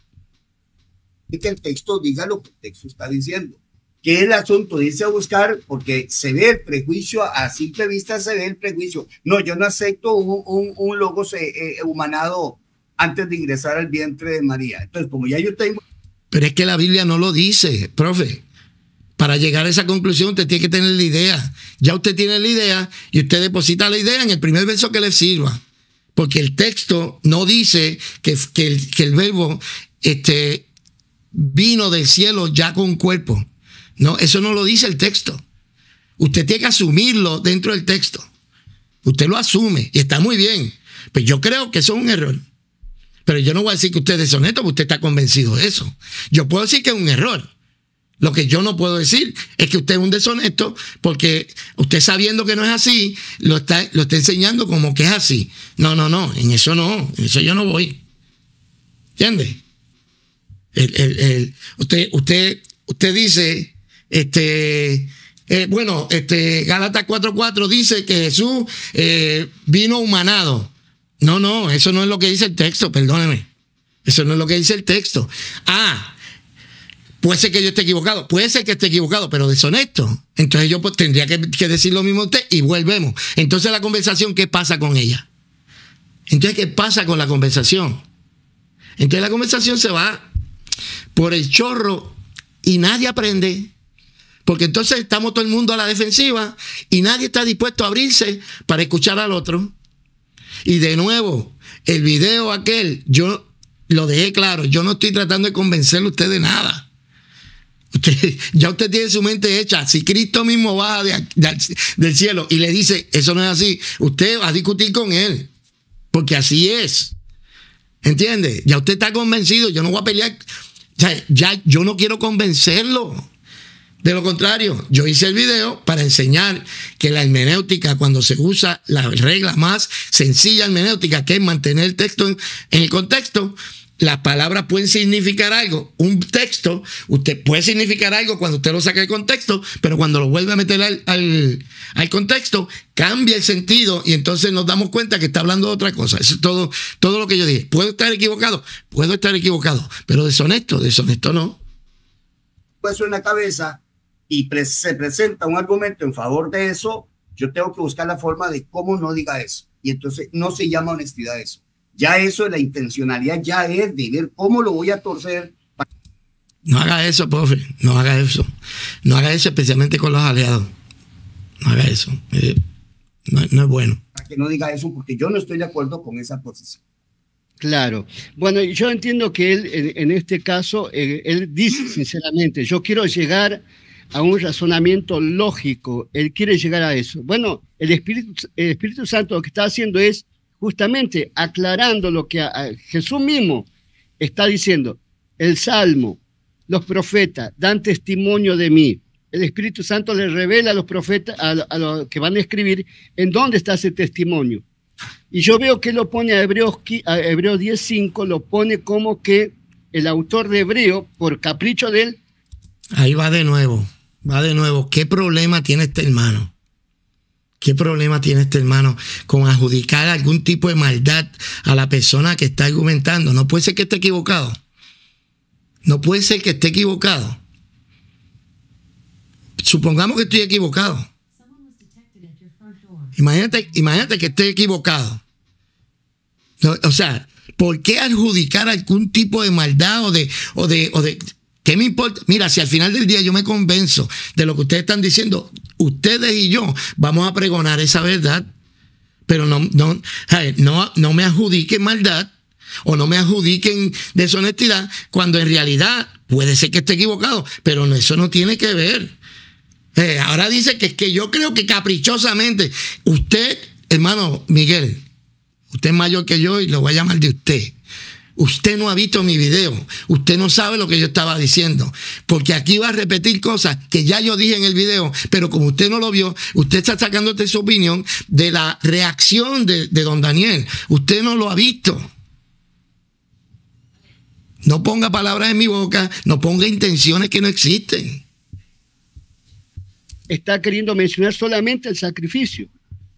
que el texto diga lo que el texto está diciendo. ¿Qué es el asunto dice buscar, porque se ve el prejuicio, a simple vista se ve el prejuicio. No, yo no acepto un, un, un logo eh, eh, humanado antes de ingresar al vientre de María. Entonces, como ya yo tengo... Pero es que la Biblia no lo dice, profe. Para llegar a esa conclusión, usted tiene que tener la idea. Ya usted tiene la idea y usted deposita la idea en el primer verso que le sirva. Porque el texto no dice que, el, que el verbo este, vino del cielo ya con cuerpo. No, eso no lo dice el texto. Usted tiene que asumirlo dentro del texto. Usted lo asume y está muy bien. Pero pues yo creo que eso es un error. Pero yo no voy a decir que usted es deshonesto porque usted está convencido de eso. Yo puedo decir que es un error. Lo que yo no puedo decir es que usted es un deshonesto porque usted sabiendo que no es así, lo está, lo está enseñando como que es así. No, no, no, en eso no, en eso yo no voy. ¿Entiendes? usted, usted, usted dice, este, eh, bueno, este, Galatas 4.4 dice que Jesús eh, vino humanado. No, no, eso no es lo que dice el texto, perdóneme. Eso no es lo que dice el texto. Ah, puede ser que yo esté equivocado, puede ser que esté equivocado, pero deshonesto. Entonces yo pues, tendría que, que decir lo mismo a usted y volvemos. Entonces la conversación, ¿qué pasa con ella? Entonces, ¿qué pasa con la conversación? Entonces la conversación se va por el chorro y nadie aprende. Porque entonces estamos todo el mundo a la defensiva y nadie está dispuesto a abrirse para escuchar al otro. Y de nuevo, el video aquel, yo lo dejé claro, yo no estoy tratando de convencerle a usted de nada. Usted, ya usted tiene su mente hecha. Si Cristo mismo va del cielo y le dice, eso no es así, usted va a discutir con él. Porque así es. ¿Entiende? Ya usted está convencido, yo no voy a pelear sea, yo no quiero convencerlo. De lo contrario, yo hice el video para enseñar que la hermenéutica, cuando se usa la regla más sencilla hermenéutica, que es mantener el texto en el contexto, las palabras pueden significar algo. Un texto, usted puede significar algo cuando usted lo saca del contexto, pero cuando lo vuelve a meter al, al, contexto, cambia el sentido y entonces nos damos cuenta que está hablando de otra cosa. Eso es todo, todo lo que yo dije. ¿Puedo estar equivocado? Puedo estar equivocado, pero deshonesto, deshonesto no. Pues en una cabeza y se presenta un argumento en favor de eso, yo tengo que buscar la forma de cómo no diga eso. Y entonces no se llama honestidad eso. Ya eso la intencionalidad ya es de ver cómo lo voy a torcer. No haga eso, profe, no haga eso. No haga eso especialmente con los aliados. No haga eso. Eh, no, es bueno. Para que no diga eso porque yo no estoy de acuerdo con esa posición. Claro. Bueno, yo entiendo que él, en este caso, él, eh, él, dice sinceramente, yo quiero llegar a un razonamiento lógico, él quiere llegar a eso. Bueno, el Espíritu, el Espíritu Santo lo que está haciendo es justamente aclarando lo que Jesús mismo está diciendo. El Salmo, los profetas dan testimonio de mí. El Espíritu Santo le revela a los profetas, a, los que van a escribir, en dónde está ese testimonio. Y yo veo que lo pone a Hebreos, a Hebreos 10.5, lo pone como que el autor de Hebreo, por capricho de él. Ahí va de nuevo, va de nuevo. ¿Qué problema tiene este hermano? ¿Qué problema tiene este hermano con adjudicar algún tipo de maldad a la persona que está argumentando? No puede ser que esté equivocado. No puede ser que esté equivocado. Supongamos que estoy equivocado. Imagínate, imagínate que esté equivocado. o sea, ¿por qué adjudicar algún tipo de maldad o de, o de, o de, ¿Qué me importa? Mira, si al final del día yo me convenzo de lo que ustedes están diciendo, ustedes y yo vamos a pregonar esa verdad, pero no, no, no, no me adjudiquen maldad o no me adjudiquen deshonestidad cuando en realidad puede ser que esté equivocado, pero eso no tiene que ver. Eh, ahora dice que es que yo creo que caprichosamente, usted, hermano Miguel, usted es mayor que yo y lo voy a llamar de usted. Usted no ha visto mi video. Usted no sabe lo que yo estaba diciendo. Porque aquí va a repetir cosas que ya yo dije en el video, pero como usted no lo vio, usted está sacándote su opinión de la reacción de, de don Daniel. Usted no lo ha visto. No ponga palabras en mi boca, no ponga intenciones que no existen. Está queriendo mencionar solamente el sacrificio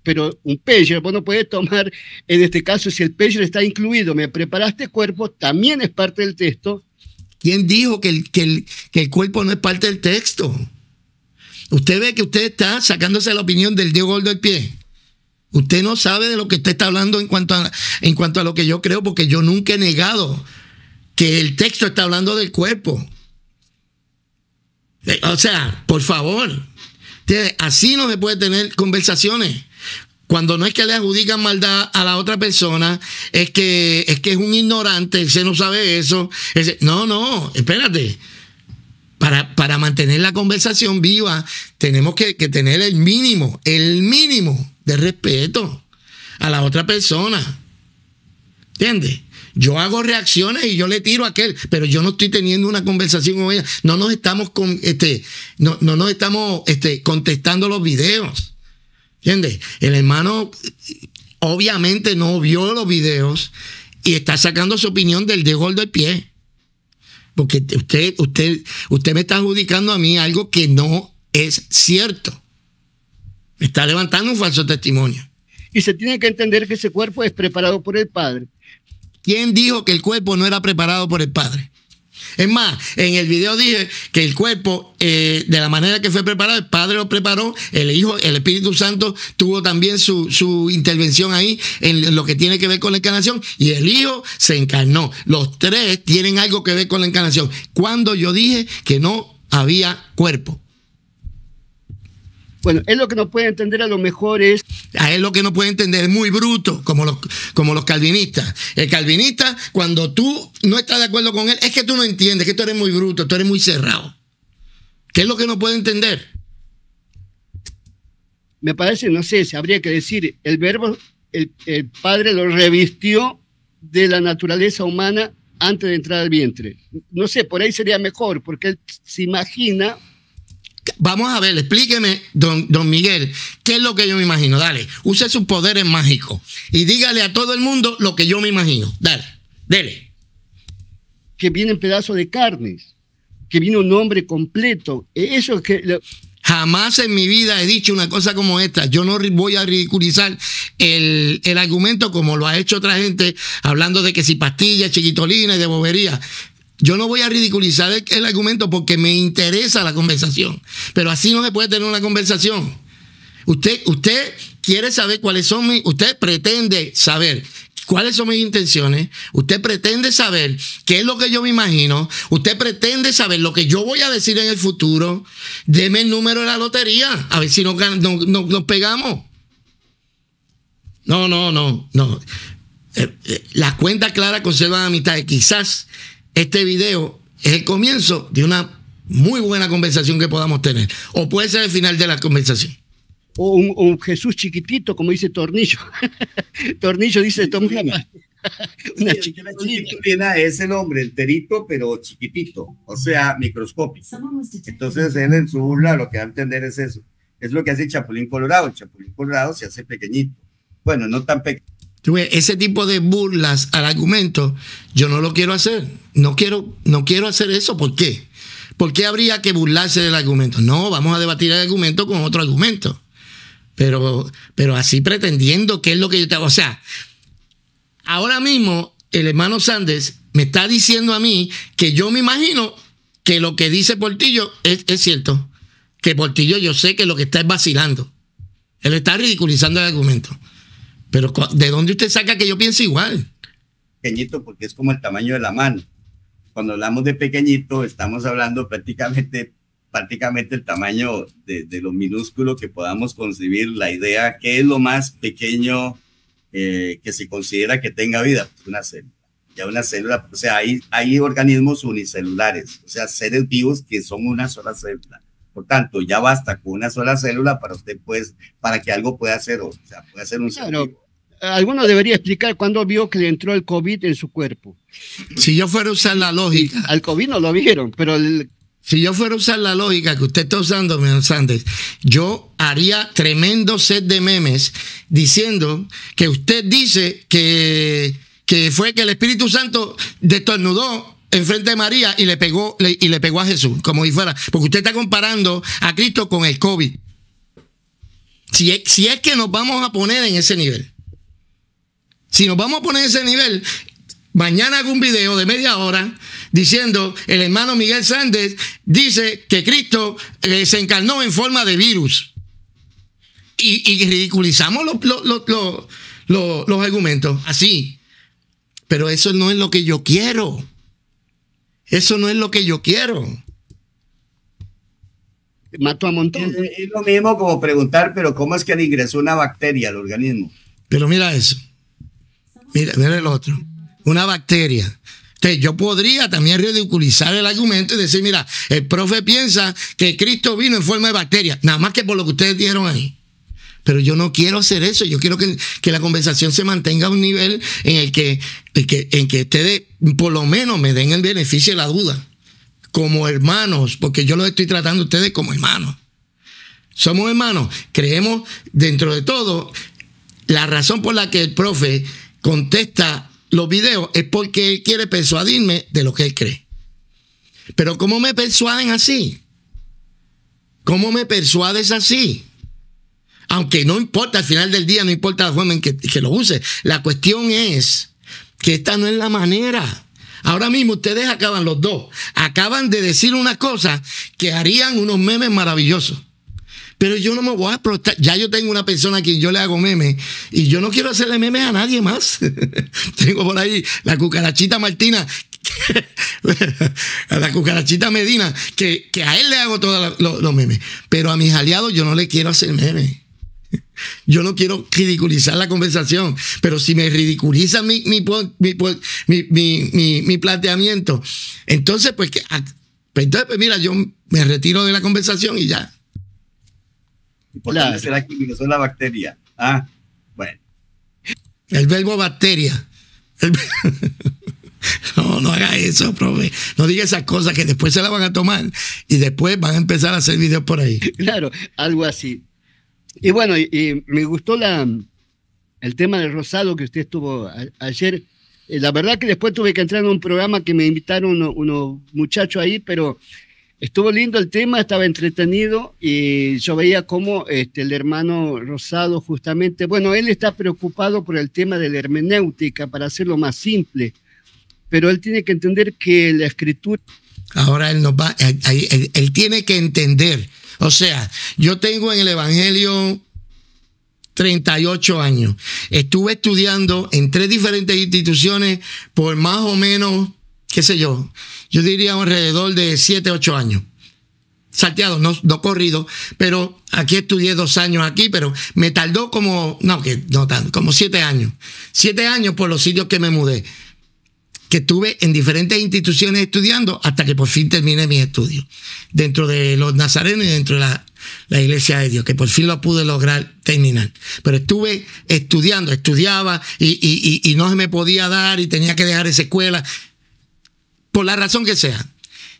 pero un pager, vos no puedes tomar, en este caso, si el pager está incluido, me preparaste cuerpo, también es parte del texto. ¿Quién dijo que el, el, cuerpo no es parte del texto? Usted ve que usted está sacándose la opinión del Diego Gordo del pie. Usted no sabe de lo que usted está hablando en cuanto, en cuanto a lo que yo creo, porque yo nunca he negado que el texto está hablando del cuerpo. Eh, o sea, por favor. Así no se puede tener conversaciones. Cuando no es que le adjudican maldad a la otra persona, es que es, que es un ignorante, se no sabe eso. no, no, espérate. Para, para, mantener la conversación viva, tenemos que, tener el mínimo, el mínimo de respeto a la otra persona. ¿Entiendes? Yo hago reacciones y yo le tiro a aquel, pero yo no estoy teniendo una conversación con ella. No nos estamos con, este, no, no nos estamos este, contestando los videos. ¿Entiendes? El hermano obviamente no vio los videos y está sacando su opinión del de gol del pie. Porque usted, usted, usted me está adjudicando a mí algo que no es cierto. Me está levantando un falso testimonio. Y se tiene que entender que ese cuerpo es preparado por el Padre. ¿Quién dijo que el cuerpo no era preparado por el Padre? Es más, en el video dije que el cuerpo, eh, de la manera que fue preparado, el Padre lo preparó, el Hijo, el Espíritu Santo tuvo también su, su intervención ahí en lo que tiene que ver con la encarnación y el Hijo se encarnó. Los tres tienen algo que ver con la encarnación. Cuando yo dije que no había cuerpo. Bueno, él lo que no puede entender a lo mejor es... A ah, él lo que no puede entender es muy bruto, como los, como los calvinistas. El calvinista, cuando tú no estás de acuerdo con él, es que tú no entiendes, que tú eres muy bruto, tú eres muy cerrado. ¿Qué es lo que no puede entender? Me parece, no sé, se habría que decir, el verbo, el, el padre lo revistió de la naturaleza humana antes de entrar al vientre. No sé, por ahí sería mejor, porque él se imagina Vamos a ver, explíqueme, don, don, Miguel, qué es lo que yo me imagino. Dale, use sus poderes mágicos y dígale a todo el mundo lo que yo me imagino. Dale, dele. Que viene un pedazo de carnes, que viene un hombre completo. E-, eso es que. Jamás en mi vida he dicho una cosa como esta. Yo no voy a ridiculizar el, argumento como lo ha hecho otra gente hablando de que si pastillas, chiquitolina y de bobería. Yo no voy a ridiculizar el, argumento porque me interesa la conversación, pero así no se puede tener una conversación. Usted, usted quiere saber cuáles son mis, usted pretende saber cuáles son mis intenciones, usted pretende saber qué es lo que yo me imagino, usted pretende saber lo que yo voy a decir en el futuro, deme el número de la lotería, a ver si nos, nos, pegamos. No, no, no, no. Eh, eh, las cuentas claras conservan amistades. Quizás este video es el comienzo de una muy buena conversación que podamos tener. O puede ser el final de la conversación. O un, Jesús chiquitito, como dice Tornillo. Tornillo dice, Tom una, una chiquitita. es el hombre enterito, pero chiquitito, o sea, microscópico. Entonces, él en su burla lo que va a entender es eso. Es lo que hace Chapulín Colorado. El Chapulín Colorado se hace pequeñito. Bueno, no tan pequeño ese tipo de burlas al argumento, yo no lo quiero hacer. No quiero, no quiero hacer eso. ¿Por qué? ¿Por qué habría que burlarse del argumento? No, vamos a debatir el argumento con otro argumento. Pero, pero así pretendiendo que es lo que yo te O sea, ahora mismo el hermano Sanders me está diciendo a mí que yo me imagino que lo que dice Portillo es, es cierto. Que Portillo yo sé que lo que está es vacilando. Él está ridiculizando el argumento. Pero ¿de dónde usted saca que yo piense igual? Pequeñito, porque es como el tamaño de la mano. Cuando hablamos de pequeñito, estamos hablando prácticamente, prácticamente el tamaño de, de lo minúsculo que podamos concebir, la idea, que es lo más pequeño eh, que se considera que tenga vida? Pues una célula. Ya una célula, o sea, hay, hay organismos unicelulares, o sea, seres vivos que son una sola célula. Por tanto, ya basta con una sola célula para usted, pues, para que algo pueda ser, o sea, pueda ser un ser alguno debería explicar cuándo vio que le entró el COVID en su cuerpo. Si yo fuera a usar la lógica. al COVID no lo vieron, pero Si yo fuera a usar la lógica que usted está usando, señor yo haría tremendo set de memes diciendo que usted dice que, que fue que el Espíritu Santo destornudó enfrente de María y le pegó y le pegó a Jesús, como si fuera, porque usted está comparando a Cristo con el COVID. Si si es que nos vamos a poner en ese nivel. Si nos vamos a poner ese nivel, mañana hago un video de media hora diciendo, el hermano Miguel Sández dice que Cristo eh, se encarnó en forma de virus. Y, ridiculizamos los, los argumentos así. Pero eso no es lo que yo quiero. Eso no es lo que yo quiero. Mato a montón. Es, lo mismo como preguntar, pero ¿cómo es que le ingresó una bacteria al organismo? Pero mira eso. Mira, mira el otro. Una bacteria. Entonces, yo podría también ridiculizar el argumento y decir, mira, el profe piensa que Cristo vino en forma de bacteria, nada más que por lo que ustedes dieron ahí. Pero yo no quiero hacer eso, yo quiero que, la conversación se mantenga a un nivel en el que, en que, en que ustedes por lo menos me den el beneficio de la duda, como hermanos, porque yo los estoy tratando ustedes como hermanos. Somos hermanos, creemos dentro de todo, la razón por la que el profe contesta los videos es porque él quiere persuadirme de lo que él cree. Pero ¿cómo me persuaden así? ¿Cómo me persuades así? Aunque no importa, al final del día no importa la forma que, que lo use. La cuestión es que esta no es la manera. Ahora mismo ustedes acaban los dos. Acaban de decir una cosa que harían unos memes maravillosos. Pero yo no me voy a Ya yo tengo una persona a quien yo le hago memes y yo no quiero hacerle memes a nadie más. tengo por ahí la cucarachita Martina, a la cucarachita Medina, que, que a él le hago todos los, memes. Pero a mis aliados yo no le quiero hacer memes. Yo no quiero ridiculizar la conversación, pero si me ridiculiza mi, planteamiento, entonces pues, que, ah, pues, entonces, pues mira, yo me retiro de la conversación y ya. ¿Y por claro. será que Son la bacteria? Ah, bueno. El verbo bacteria. No, no haga eso, profe. No diga esas cosas que después se la van a tomar y después van a empezar a hacer videos por ahí. Claro, algo así. Y bueno, me gustó la, el tema del rosado que usted estuvo ayer. Eh, la verdad que después tuve que entrar en un programa que me invitaron unos muchachos ahí, pero estuvo lindo el tema, estaba entretenido y yo veía cómo este, el hermano Rosado justamente, bueno, él está preocupado por el tema de la hermenéutica, para hacerlo más simple, pero él tiene que entender que la escritura... Ahora él nos va, eh, él tiene que entender, o sea, yo tengo en el Evangelio 38 años, estuve estudiando en tres diferentes instituciones por más o menos qué sé yo, yo diría alrededor de siete, ocho años. Salteado, no, no corrido, pero aquí estudié dos años aquí, pero me tardó como, no, que no tanto, como siete años. Siete años por los sitios que me mudé, que estuve en diferentes instituciones estudiando hasta que por fin terminé mis estudios, dentro de los nazarenos y dentro de la, iglesia de Dios, que por fin lo pude lograr terminar. Pero estuve estudiando, estudiaba y no se me podía dar y tenía que dejar esa escuela por la razón que sea.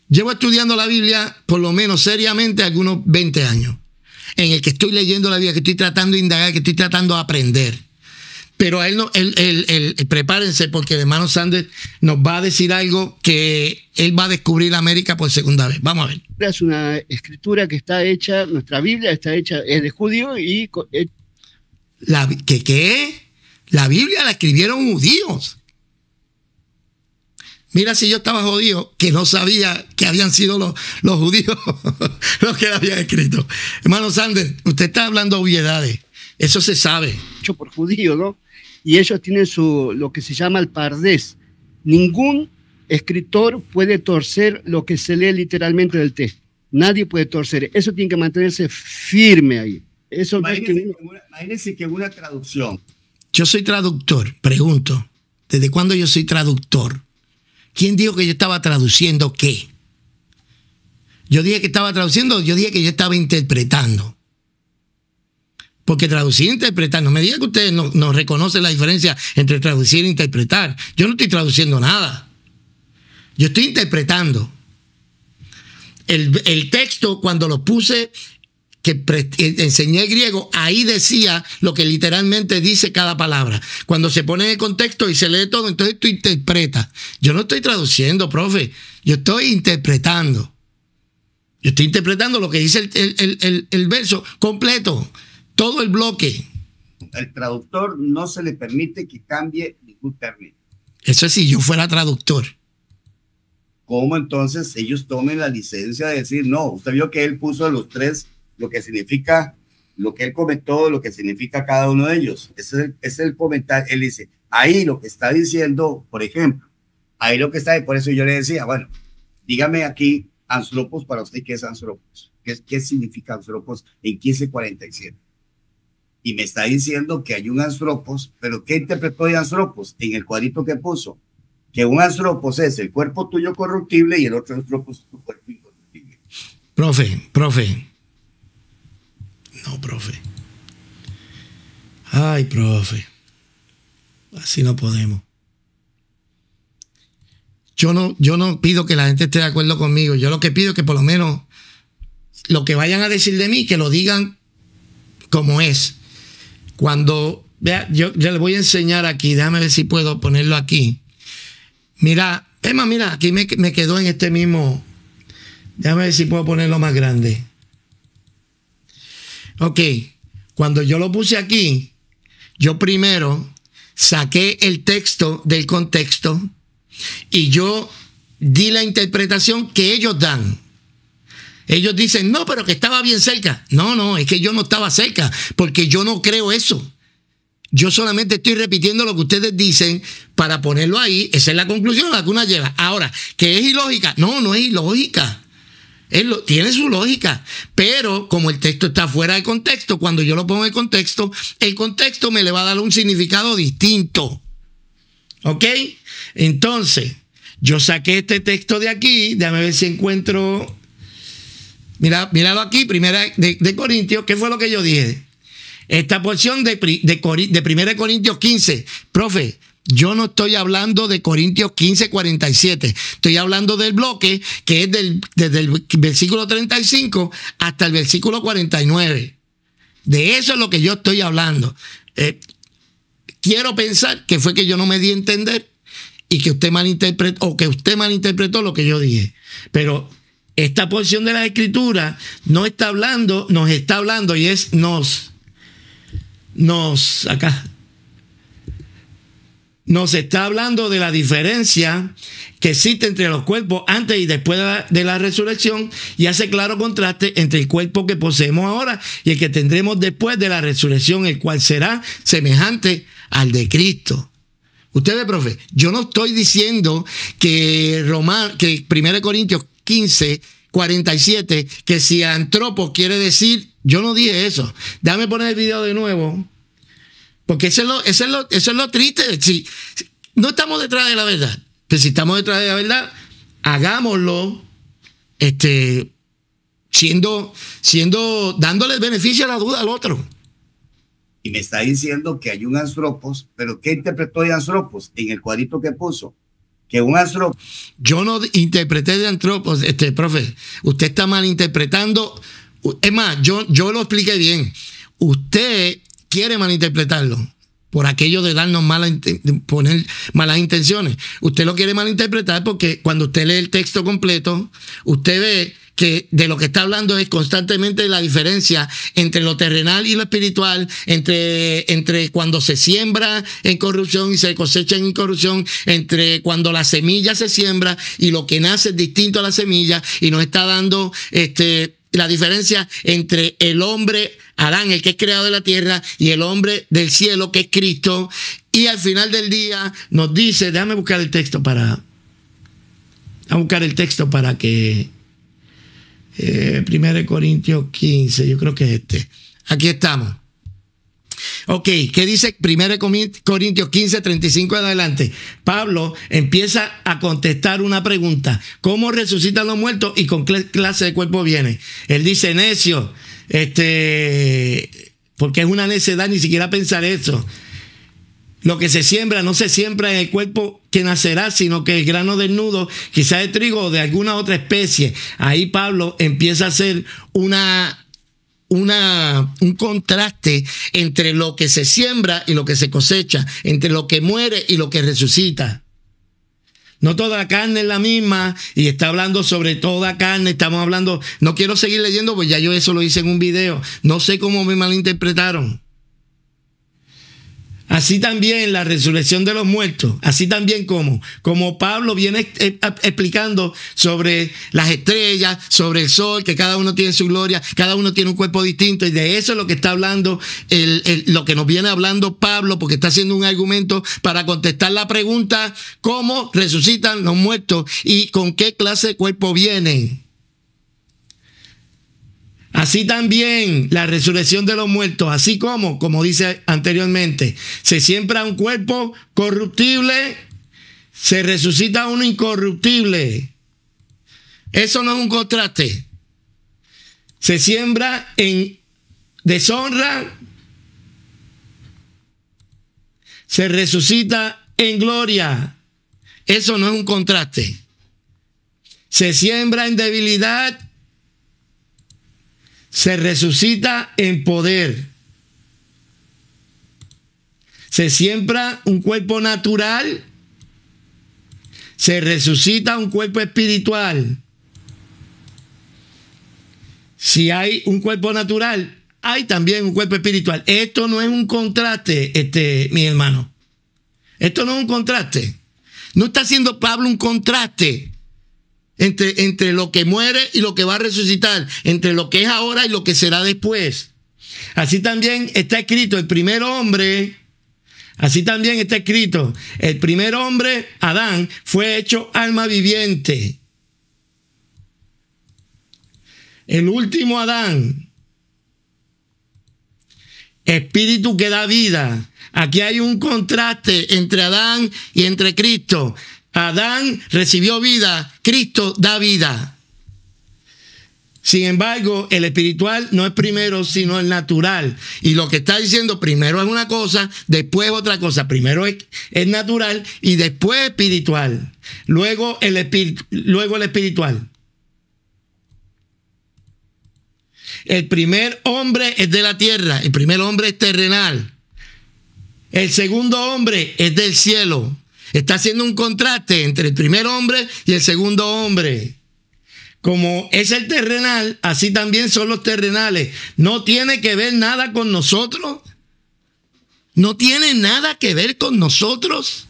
Llevo estudiando la Biblia por lo menos seriamente algunos 20 años, en el que estoy leyendo la Biblia, que estoy tratando de indagar, que estoy tratando de aprender. Pero él no, él, él, él, prepárense porque el hermano Sanders nos va a decir algo que él va a descubrir América por segunda vez. Vamos a ver. Es una escritura que está hecha, nuestra Biblia está hecha, es de judío y... La, ¿Qué? qué? La Biblia la escribieron judíos. Mira si yo estaba jodido, que no sabía que habían sido los, los judíos los que lo habían escrito. Hermano Sander, usted está hablando obviedades. Eso se sabe. Hecho por judíos, ¿no? Y ellos tienen su, lo que se llama el pardés. Ningún escritor puede torcer lo que se lee literalmente del texto. Nadie puede torcer. Eso tiene que mantenerse firme ahí. Eso imagínense, que... Que una traducción. Yo soy traductor, pregunto. ¿Desde cuándo yo soy traductor? ¿Quién dijo que yo estaba traduciendo qué? Yo dije que estaba traduciendo, yo dije que yo estaba interpretando. Porque traducir e interpretar, no me digan que ustedes no, reconocen la diferencia entre traducir e interpretar. Yo no estoy traduciendo nada. Yo estoy interpretando. el texto, cuando lo puse que eh, enseñé griego, ahí decía lo que literalmente dice cada palabra. Cuando se pone en el contexto y se lee todo, entonces tú interpretas. Yo no estoy traduciendo, profe, yo estoy interpretando. Yo estoy interpretando lo que dice el, verso completo, todo el bloque. El traductor no se le permite que cambie ningún término. Eso es si yo fuera traductor. ¿Cómo entonces ellos tomen la licencia de decir, no, usted vio que él puso los tres lo que significa lo que él comentó, lo que significa cada uno de ellos. Ese es el, comentario. Él dice, ahí lo que está diciendo, por ejemplo, ahí lo que está, y por eso yo le decía, bueno, dígame aquí, anstropos para usted, ¿qué es Anthropos? ¿Qué, qué significa anstropos en 1547? Y me está diciendo que hay un anstropos pero ¿qué interpretó de anstropos en el cuadrito que puso? Que un anstropos es el cuerpo tuyo corruptible y el otro Anthropos es tu cuerpo incorruptible. Profe, profe, no, profe. Ay, profe. Así no podemos. Yo no, yo no pido que la gente esté de acuerdo conmigo. Yo lo que pido es que por lo menos lo que vayan a decir de mí, que lo digan como es. Cuando, vea, yo, yo les voy a enseñar aquí, déjame ver si puedo ponerlo aquí. Mira, Emma, mira, aquí me, me quedó en este mismo. Déjame ver si puedo ponerlo más grande. Ok, cuando yo lo puse aquí, yo primero saqué el texto del contexto y yo di la interpretación que ellos dan. Ellos dicen, no, pero que estaba bien cerca. No, no, es que yo no estaba cerca, porque yo no creo eso. Yo solamente estoy repitiendo lo que ustedes dicen para ponerlo ahí. Esa es la conclusión a la que una lleva. Ahora, ¿qué es ilógica? No, no es ilógica tiene su lógica, pero como el texto está fuera de contexto, cuando yo lo pongo en contexto, el contexto me le va a dar un significado distinto. ¿Ok? Entonces, yo saqué este texto de aquí, déjame ver si encuentro... Mira, míralo aquí, primera de, Corintios, ¿qué fue lo que yo dije? Esta porción de, Primera de Corintios 15, profe, yo no estoy hablando de Corintios 15, 47. Estoy hablando del bloque que es del, desde el versículo 35 hasta el versículo 49. De eso es lo que yo estoy hablando. Eh, quiero pensar que fue que yo no me di a entender y que usted malinterpretó o que usted malinterpretó lo que yo dije. Pero esta porción de la escritura no está hablando, nos está hablando y es nos. Nos, acá, nos está hablando de la diferencia que existe entre los cuerpos antes y después de la, resurrección y hace claro contraste entre el cuerpo que poseemos ahora y el que tendremos después de la resurrección, el cual será semejante al de Cristo. Ustedes, profe, yo no estoy diciendo que, que 1 Corintios 15, 47, que si antropos quiere decir, yo no dije eso. Dame poner el video de nuevo porque eso es lo, es eso es lo triste. Si, no estamos detrás de la verdad. Pero si estamos detrás de la verdad, hagámoslo este, siendo, siendo, dándole beneficio a la duda al otro. Y me está diciendo que hay un antropos, pero ¿qué interpretó de antropos en el cuadrito que puso? Que un antropos. Yo no interpreté de antropos, este, profe. Usted está malinterpretando. Es más, yo, yo lo expliqué bien. Usted quiere malinterpretarlo por aquello de darnos malas, poner malas intenciones. Usted lo quiere malinterpretar porque cuando usted lee el texto completo, usted ve que de lo que está hablando es constantemente la diferencia entre lo terrenal y lo espiritual, entre, entre cuando se siembra en corrupción y se cosecha en corrupción, entre cuando la semilla se siembra y lo que nace es distinto a la semilla y nos está dando este, la diferencia entre el hombre Adán, el que es creado de la tierra, y el hombre del cielo, que es Cristo. Y al final del día nos dice, déjame buscar el texto para... A buscar el texto para que... Eh, Primero de Corintios 15, yo creo que es este. Aquí estamos. Ok, ¿qué dice de Corintios 15, 35 adelante? Pablo empieza a contestar una pregunta. ¿Cómo resucitan los muertos y con qué clase de cuerpo viene? Él dice, necio, este, porque es una necedad ni siquiera pensar eso. Lo que se siembra no se siembra en el cuerpo que nacerá, sino que el grano desnudo, quizás de trigo o de alguna otra especie. Ahí Pablo empieza a hacer una, un contraste entre lo que se siembra y lo que se cosecha, entre lo que muere y lo que resucita. No toda carne es la misma y está hablando sobre toda carne. Estamos hablando, no quiero seguir leyendo, pues ya yo eso lo hice en un video. No sé cómo me malinterpretaron. Así también la resurrección de los muertos. Así también como, como Pablo viene eh, explicando sobre las estrellas, sobre el sol, que cada uno tiene su gloria, cada uno tiene un cuerpo distinto. Y de eso es lo que está hablando, el, lo que nos viene hablando Pablo, porque está haciendo un argumento para contestar la pregunta, ¿cómo resucitan los muertos y con qué clase de cuerpo vienen? Así también la resurrección de los muertos, así como, como dice anteriormente, se siembra un cuerpo corruptible, se resucita uno incorruptible. Eso no es un contraste. Se siembra en deshonra, se resucita en gloria. Eso no es un contraste. Se siembra en debilidad, se resucita en poder. Se siembra un cuerpo natural, se resucita un cuerpo espiritual. Si hay un cuerpo natural, hay también un cuerpo espiritual. Esto no es un contraste, este, mi hermano. Esto no es un contraste. No está haciendo Pablo un contraste entre, lo que muere y lo que va a resucitar, entre lo que es ahora y lo que será después. Así también está escrito, el primer hombre, así también está escrito, el primer hombre, Adán, fue hecho alma viviente. El último Adán, espíritu que da vida. Aquí hay un contraste entre Adán y entre Cristo. Adán recibió vida, Cristo da vida. Sin embargo, el espiritual no es primero, sino el natural. Y lo que está diciendo primero es una cosa, después otra cosa. Primero es, natural y después espiritual. Luego el, luego el espiritual. El primer hombre es de la tierra, el primer hombre es terrenal. El segundo hombre es del cielo. Está haciendo un contraste entre el primer hombre y el segundo hombre. Como es el terrenal, así también son los terrenales. No tiene que ver nada con nosotros. No tiene nada que ver con nosotros.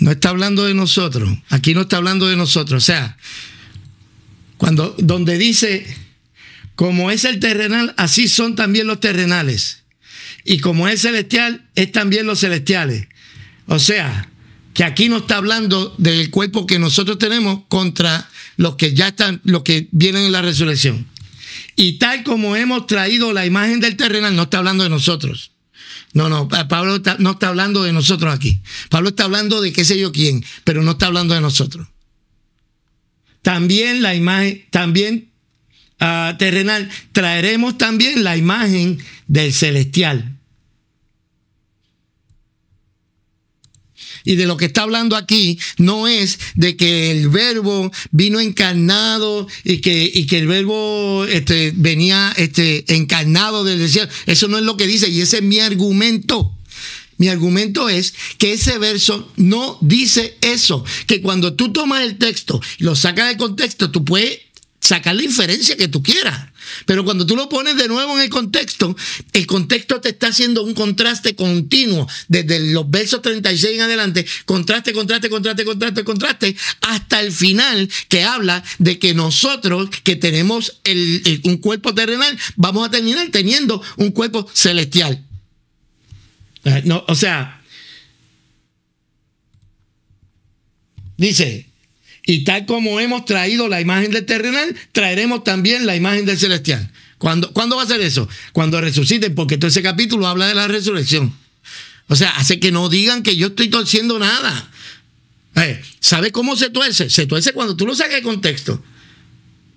No está hablando de nosotros. Aquí no está hablando de nosotros. O sea, cuando donde dice como es el terrenal, así son también los terrenales. Y como es celestial, es también los celestiales. O sea, que aquí no está hablando del cuerpo que nosotros tenemos contra los que ya están, los que vienen en la resurrección. Y tal como hemos traído la imagen del terrenal, no está hablando de nosotros. No, no, Pablo no está hablando de nosotros aquí. Pablo está hablando de qué sé yo quién, pero no está hablando de nosotros. También la imagen, también ah, terrenal, traeremos también la imagen del celestial. Y de lo que está hablando aquí no es de que el verbo vino encarnado y que, y que el verbo este, venía este, encarnado del cielo. Eso no es lo que dice y ese es mi argumento. Mi argumento es que ese verso no dice eso, que cuando tú tomas el texto y lo sacas del contexto, tú puedes sacar la inferencia que tú quieras. Pero cuando tú lo pones de nuevo en el contexto, el contexto te está haciendo un contraste continuo, desde los versos 36 en adelante, contraste, contraste, contraste, contraste, contraste, hasta el final que habla de que nosotros que tenemos un cuerpo terrenal, vamos a terminar teniendo un cuerpo celestial. Eh, no, o sea, dice, y tal como hemos traído la imagen del terrenal, traeremos también la imagen del celestial. ¿Cuándo, ¿Cuándo, va a ser eso? Cuando resuciten, porque todo ese capítulo habla de la resurrección. O sea, hace que no digan que yo estoy torciendo nada. Eh, ...sabe ¿Sabes cómo se tuerce? Se tuerce cuando tú lo saques de contexto.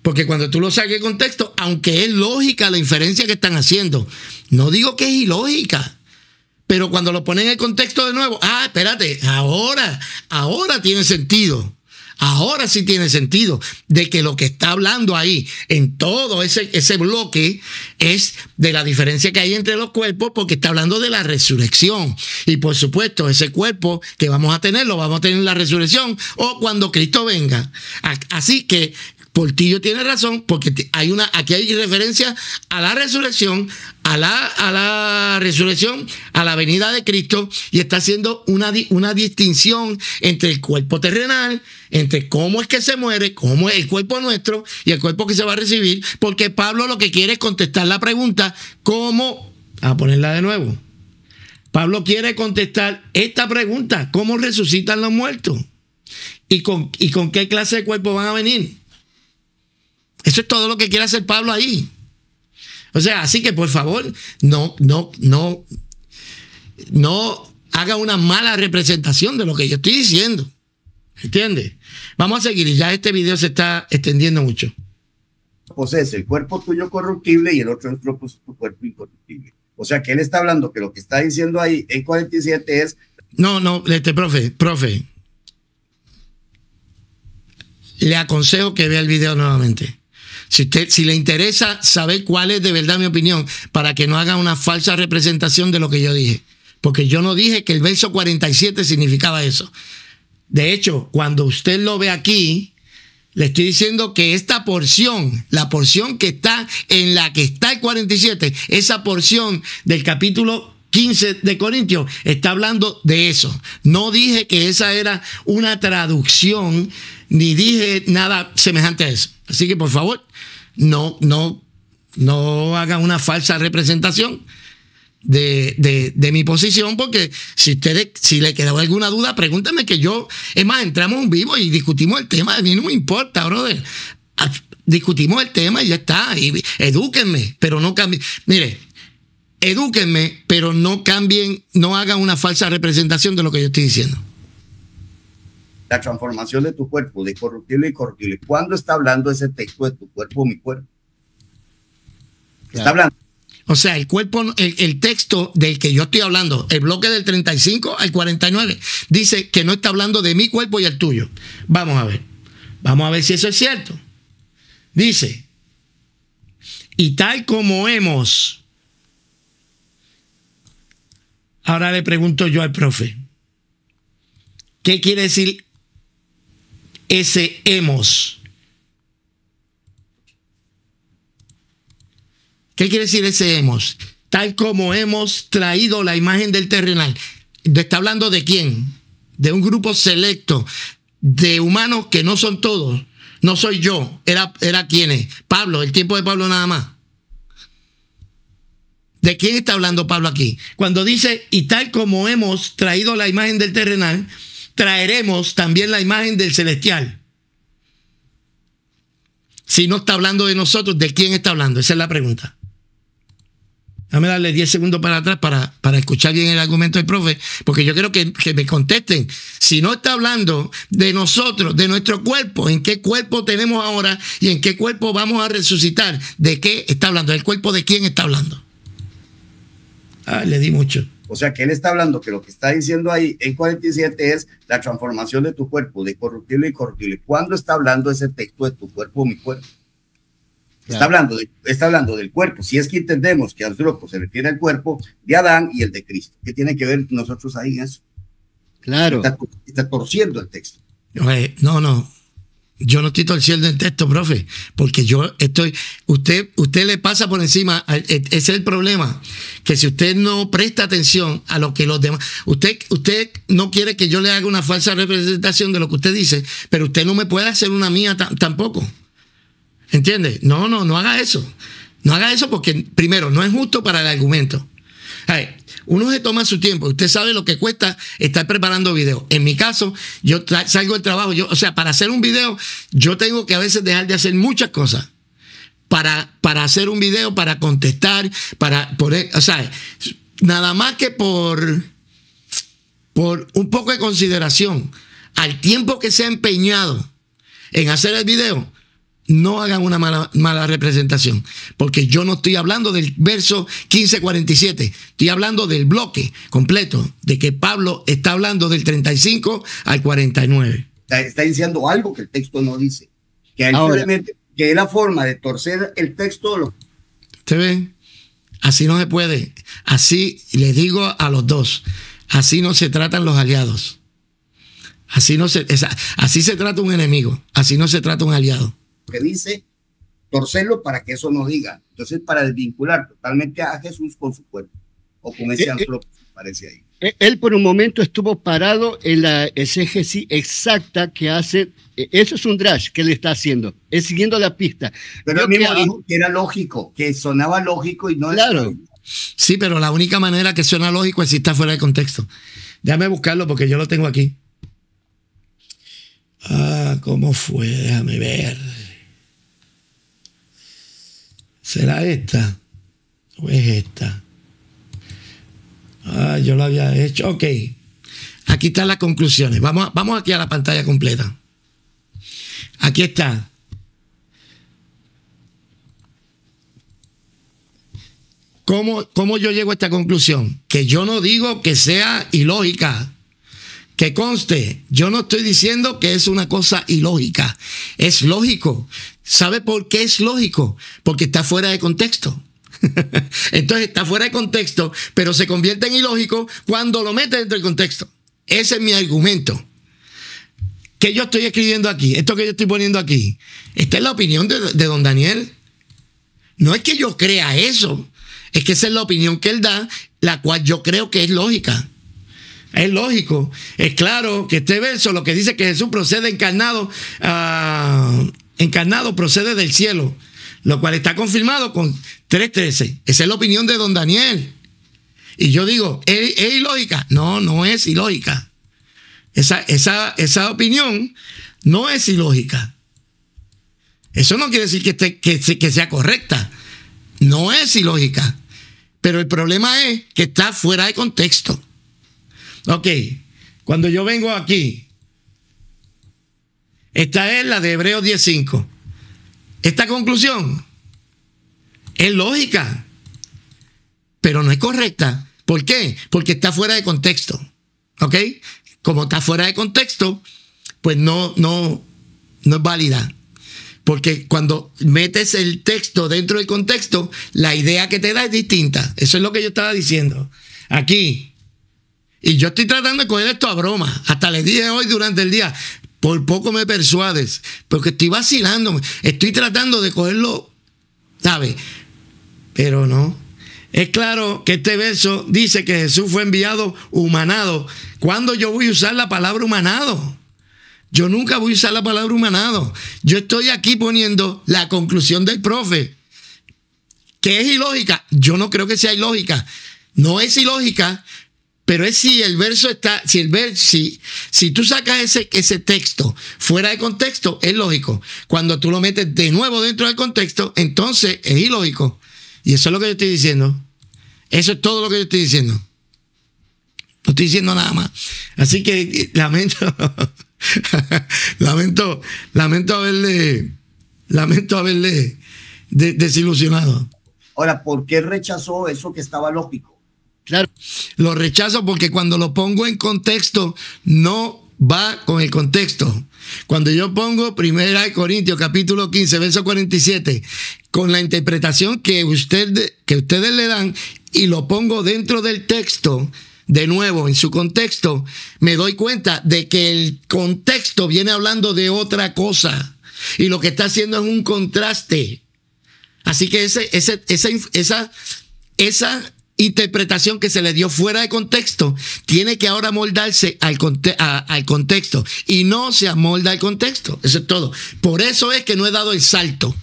Porque cuando tú lo saques de contexto, aunque es lógica la inferencia que están haciendo, no digo que es ilógica, pero cuando lo ponen en el contexto de nuevo, ah, espérate, ahora, ahora tiene sentido. Ahora sí tiene sentido de que lo que está hablando ahí en todo ese, ese bloque es de la diferencia que hay entre los cuerpos porque está hablando de la resurrección. Y por supuesto, ese cuerpo que vamos a tener lo vamos a tener en la resurrección o cuando Cristo venga. Así que Portillo tiene razón porque hay una, aquí hay referencia a la resurrección, a la, a la resurrección, a la venida de Cristo y está haciendo una, una distinción entre el cuerpo terrenal, entre cómo es que se muere, cómo es el cuerpo nuestro y el cuerpo que se va a recibir, porque Pablo lo que quiere es contestar la pregunta, ¿cómo? A ponerla de nuevo. Pablo quiere contestar esta pregunta, ¿cómo resucitan los muertos? ¿Y con, y con qué clase de cuerpo van a venir? Eso es todo lo que quiere hacer Pablo ahí. O sea, así que por favor, no, no, no, no haga una mala representación de lo que yo estoy diciendo. ¿Entiendes? Vamos a seguir, y ya este video se está extendiendo mucho. Posees el cuerpo tuyo corruptible y el otro es tu cuerpo incorruptible. O sea que él está hablando que lo que está diciendo ahí en 47 es. No, no, este profe, profe. Le aconsejo que vea el video nuevamente. Si, le interesa saber cuál es de verdad mi opinión, para que no haga una falsa representación de lo que yo dije. Porque yo no dije que el verso 47 significaba eso. De hecho, cuando usted lo ve aquí, le estoy diciendo que esta porción, la porción que está en la que está el 47, esa porción del capítulo 15 de Corintios está hablando de eso. No dije que esa era una traducción, ni dije nada semejante a eso. Así que por favor, no, no, no hagan una falsa representación de, de, mi posición, porque si ustedes, si le quedaba alguna duda, pregúntenme que yo, es más, entramos en vivo y discutimos el tema, a mí no me importa, brother. Ah, discutimos el tema y ya está, y edúquenme, pero no cambien. Mire, edúquenme, pero no cambien, no hagan una falsa representación de lo que yo estoy diciendo la transformación de tu cuerpo, de corruptible y corruptible. cuando está hablando ese texto de tu cuerpo, mi cuerpo? Está hablando. O sea, el cuerpo, el, el, texto del que yo estoy hablando, el bloque del 35 al 49, dice que no está hablando de mi cuerpo y el tuyo. Vamos a ver. Vamos a ver si eso es cierto. Dice, y tal como hemos... Ahora le pregunto yo al profe, ¿qué quiere decir ese hemos. ¿Qué quiere decir ese hemos? Tal como hemos traído la imagen del terrenal. ¿Está hablando de quién? De un grupo selecto de humanos que no son todos. No soy yo, era, era quién es. Pablo, el tiempo de Pablo nada más. ¿De quién está hablando Pablo aquí? Cuando dice, y tal como hemos traído la imagen del terrenal, traeremos también la imagen del celestial. Si no está hablando de nosotros, ¿de quién está hablando? Esa es la pregunta. Dame darle 10 segundos para atrás para, para, escuchar bien el argumento del profe, porque yo quiero que, que, me contesten. Si no está hablando de nosotros, de nuestro cuerpo, en qué cuerpo tenemos ahora y en qué cuerpo vamos a resucitar, ¿de qué está hablando? ¿El cuerpo de quién está hablando? Ah, le di mucho. O sea que él está hablando que lo que está diciendo ahí en 47 es la transformación de tu cuerpo, de corruptible y corruptible. ¿Cuándo está hablando ese texto de tu cuerpo o mi cuerpo? Está, hablando está hablando del cuerpo. Si es que entendemos que grupo se refiere al cuerpo de Adán y el de Cristo, ¿qué tiene que ver nosotros ahí en eso? Claro. Está, está torciendo el texto. No, no, yo no estoy torciendo el texto, profe, porque yo estoy, usted, usted le pasa por encima, e, ese es el problema, que si usted no presta atención a lo que los demás, usted, usted no quiere que yo le haga una falsa representación de lo que usted dice, pero usted no me puede hacer una mía tampoco. ¿Entiende? No, no, no haga eso. No haga eso porque, primero, no es justo para el argumento. A uno se toma su tiempo. Usted sabe lo que cuesta estar preparando videos. En mi caso, yo salgo del trabajo. Yo, o sea, para hacer un video, yo tengo que a veces dejar de hacer muchas cosas. Para, para hacer un video, para contestar, para poner, o sea, nada más que por, por un poco de consideración al tiempo que se ha empeñado en hacer el video, no hagan una mala, representación, porque yo no estoy hablando del verso 1547, estoy hablando del bloque completo, de que Pablo está hablando del 35 al 49. Está, diciendo algo que el texto no dice, que es la forma de torcer el texto. usted ve, Así no se puede. Así le digo a los dos, así no se tratan los aliados. Así, no se, así se trata un enemigo, así no se trata un aliado que dice, torcelo para que eso no diga. Entonces, para desvincular totalmente a Jesús con su cuerpo o con ese eh, eh. antropo que aparece ahí. Eh, él por un momento estuvo parado en la exégesis exacta que hace. Eso es un drash que le está haciendo. Es siguiendo la pista. Pero él mismo dijo que era lógico, que sonaba lógico y no. Claro. Sí, pero la única manera que suena lógico es si está fuera de contexto. Déjame buscarlo porque yo lo tengo aquí. Ah, ¿cómo fue? Déjame ver. ¿Será esta? ¿O es esta? Ah, yo lo había hecho. Ok. Aquí están las conclusiones. Vamos, vamos aquí a la pantalla completa. Aquí está. ¿Cómo, ¿Cómo, yo llego a esta conclusión? Que yo no digo que sea ilógica. Que conste, yo no estoy diciendo que es una cosa ilógica. Es lógico. ¿Sabe por qué es lógico? Porque está fuera de contexto. Entonces está fuera de contexto, pero se convierte en ilógico cuando lo mete dentro del contexto. Ese es mi argumento. ¿Qué yo estoy escribiendo aquí? Esto que yo estoy poniendo aquí. Esta es la opinión de, don Daniel. No es que yo crea eso. Es que esa es la opinión que él da, la cual yo creo que es lógica. Es lógico. Es claro que este verso lo que dice que Jesús procede encarnado ah, encarnado procede del cielo, lo cual está confirmado con 3.13. Esa es la opinión de don Daniel. Y yo digo, ¿es, ilógica? No, no es ilógica. Esa, esa, opinión no es ilógica. Eso no quiere decir que, que sea correcta. No es ilógica. Pero el problema es que está fuera de contexto. Ok, cuando yo vengo aquí esta es la de Hebreos 10.5. Esta conclusión es lógica, pero no es correcta. ¿Por qué? Porque está fuera de contexto. ¿Ok? Como está fuera de contexto, pues no, no, no es válida. Porque cuando metes el texto dentro del contexto, la idea que te da es distinta. Eso es lo que yo estaba diciendo. Aquí. Y yo estoy tratando de coger esto a broma. Hasta le dije hoy durante el día, por poco me persuades, porque estoy vacilando, estoy tratando de cogerlo, ¿sabes? Pero no. Es claro que este verso dice que Jesús fue enviado humanado. ¿Cuándo yo voy a usar la palabra humanado? Yo nunca voy a usar la palabra humanado. Yo estoy aquí poniendo la conclusión del profe, que es ilógica. Yo no creo que sea ilógica. No es ilógica pero es si el verso está, si el si, si tú sacas ese, ese texto fuera de contexto, es lógico. Cuando tú lo metes de nuevo dentro del contexto, entonces es ilógico. Y eso es lo que yo estoy diciendo. Eso es todo lo que yo estoy diciendo. No estoy diciendo nada más. Así que eh, lamento, lamento, lamento haberle, lamento haberle desilusionado. Ahora, ¿por qué rechazó eso que estaba lógico? Claro. Lo rechazo porque cuando lo pongo en contexto, no va con el contexto. Cuando yo pongo 1 Corintios capítulo 15, verso 47, con la interpretación que, usted, que ustedes le dan y lo pongo dentro del texto, de nuevo, en su contexto, me doy cuenta de que el contexto viene hablando de otra cosa y lo que está haciendo es un contraste. Así que ese, ese, esa, esa, esa interpretación que se le dio fuera de contexto tiene que ahora moldarse al, al contexto y no se amolda al contexto. Eso es todo. Por eso es que no he dado el salto.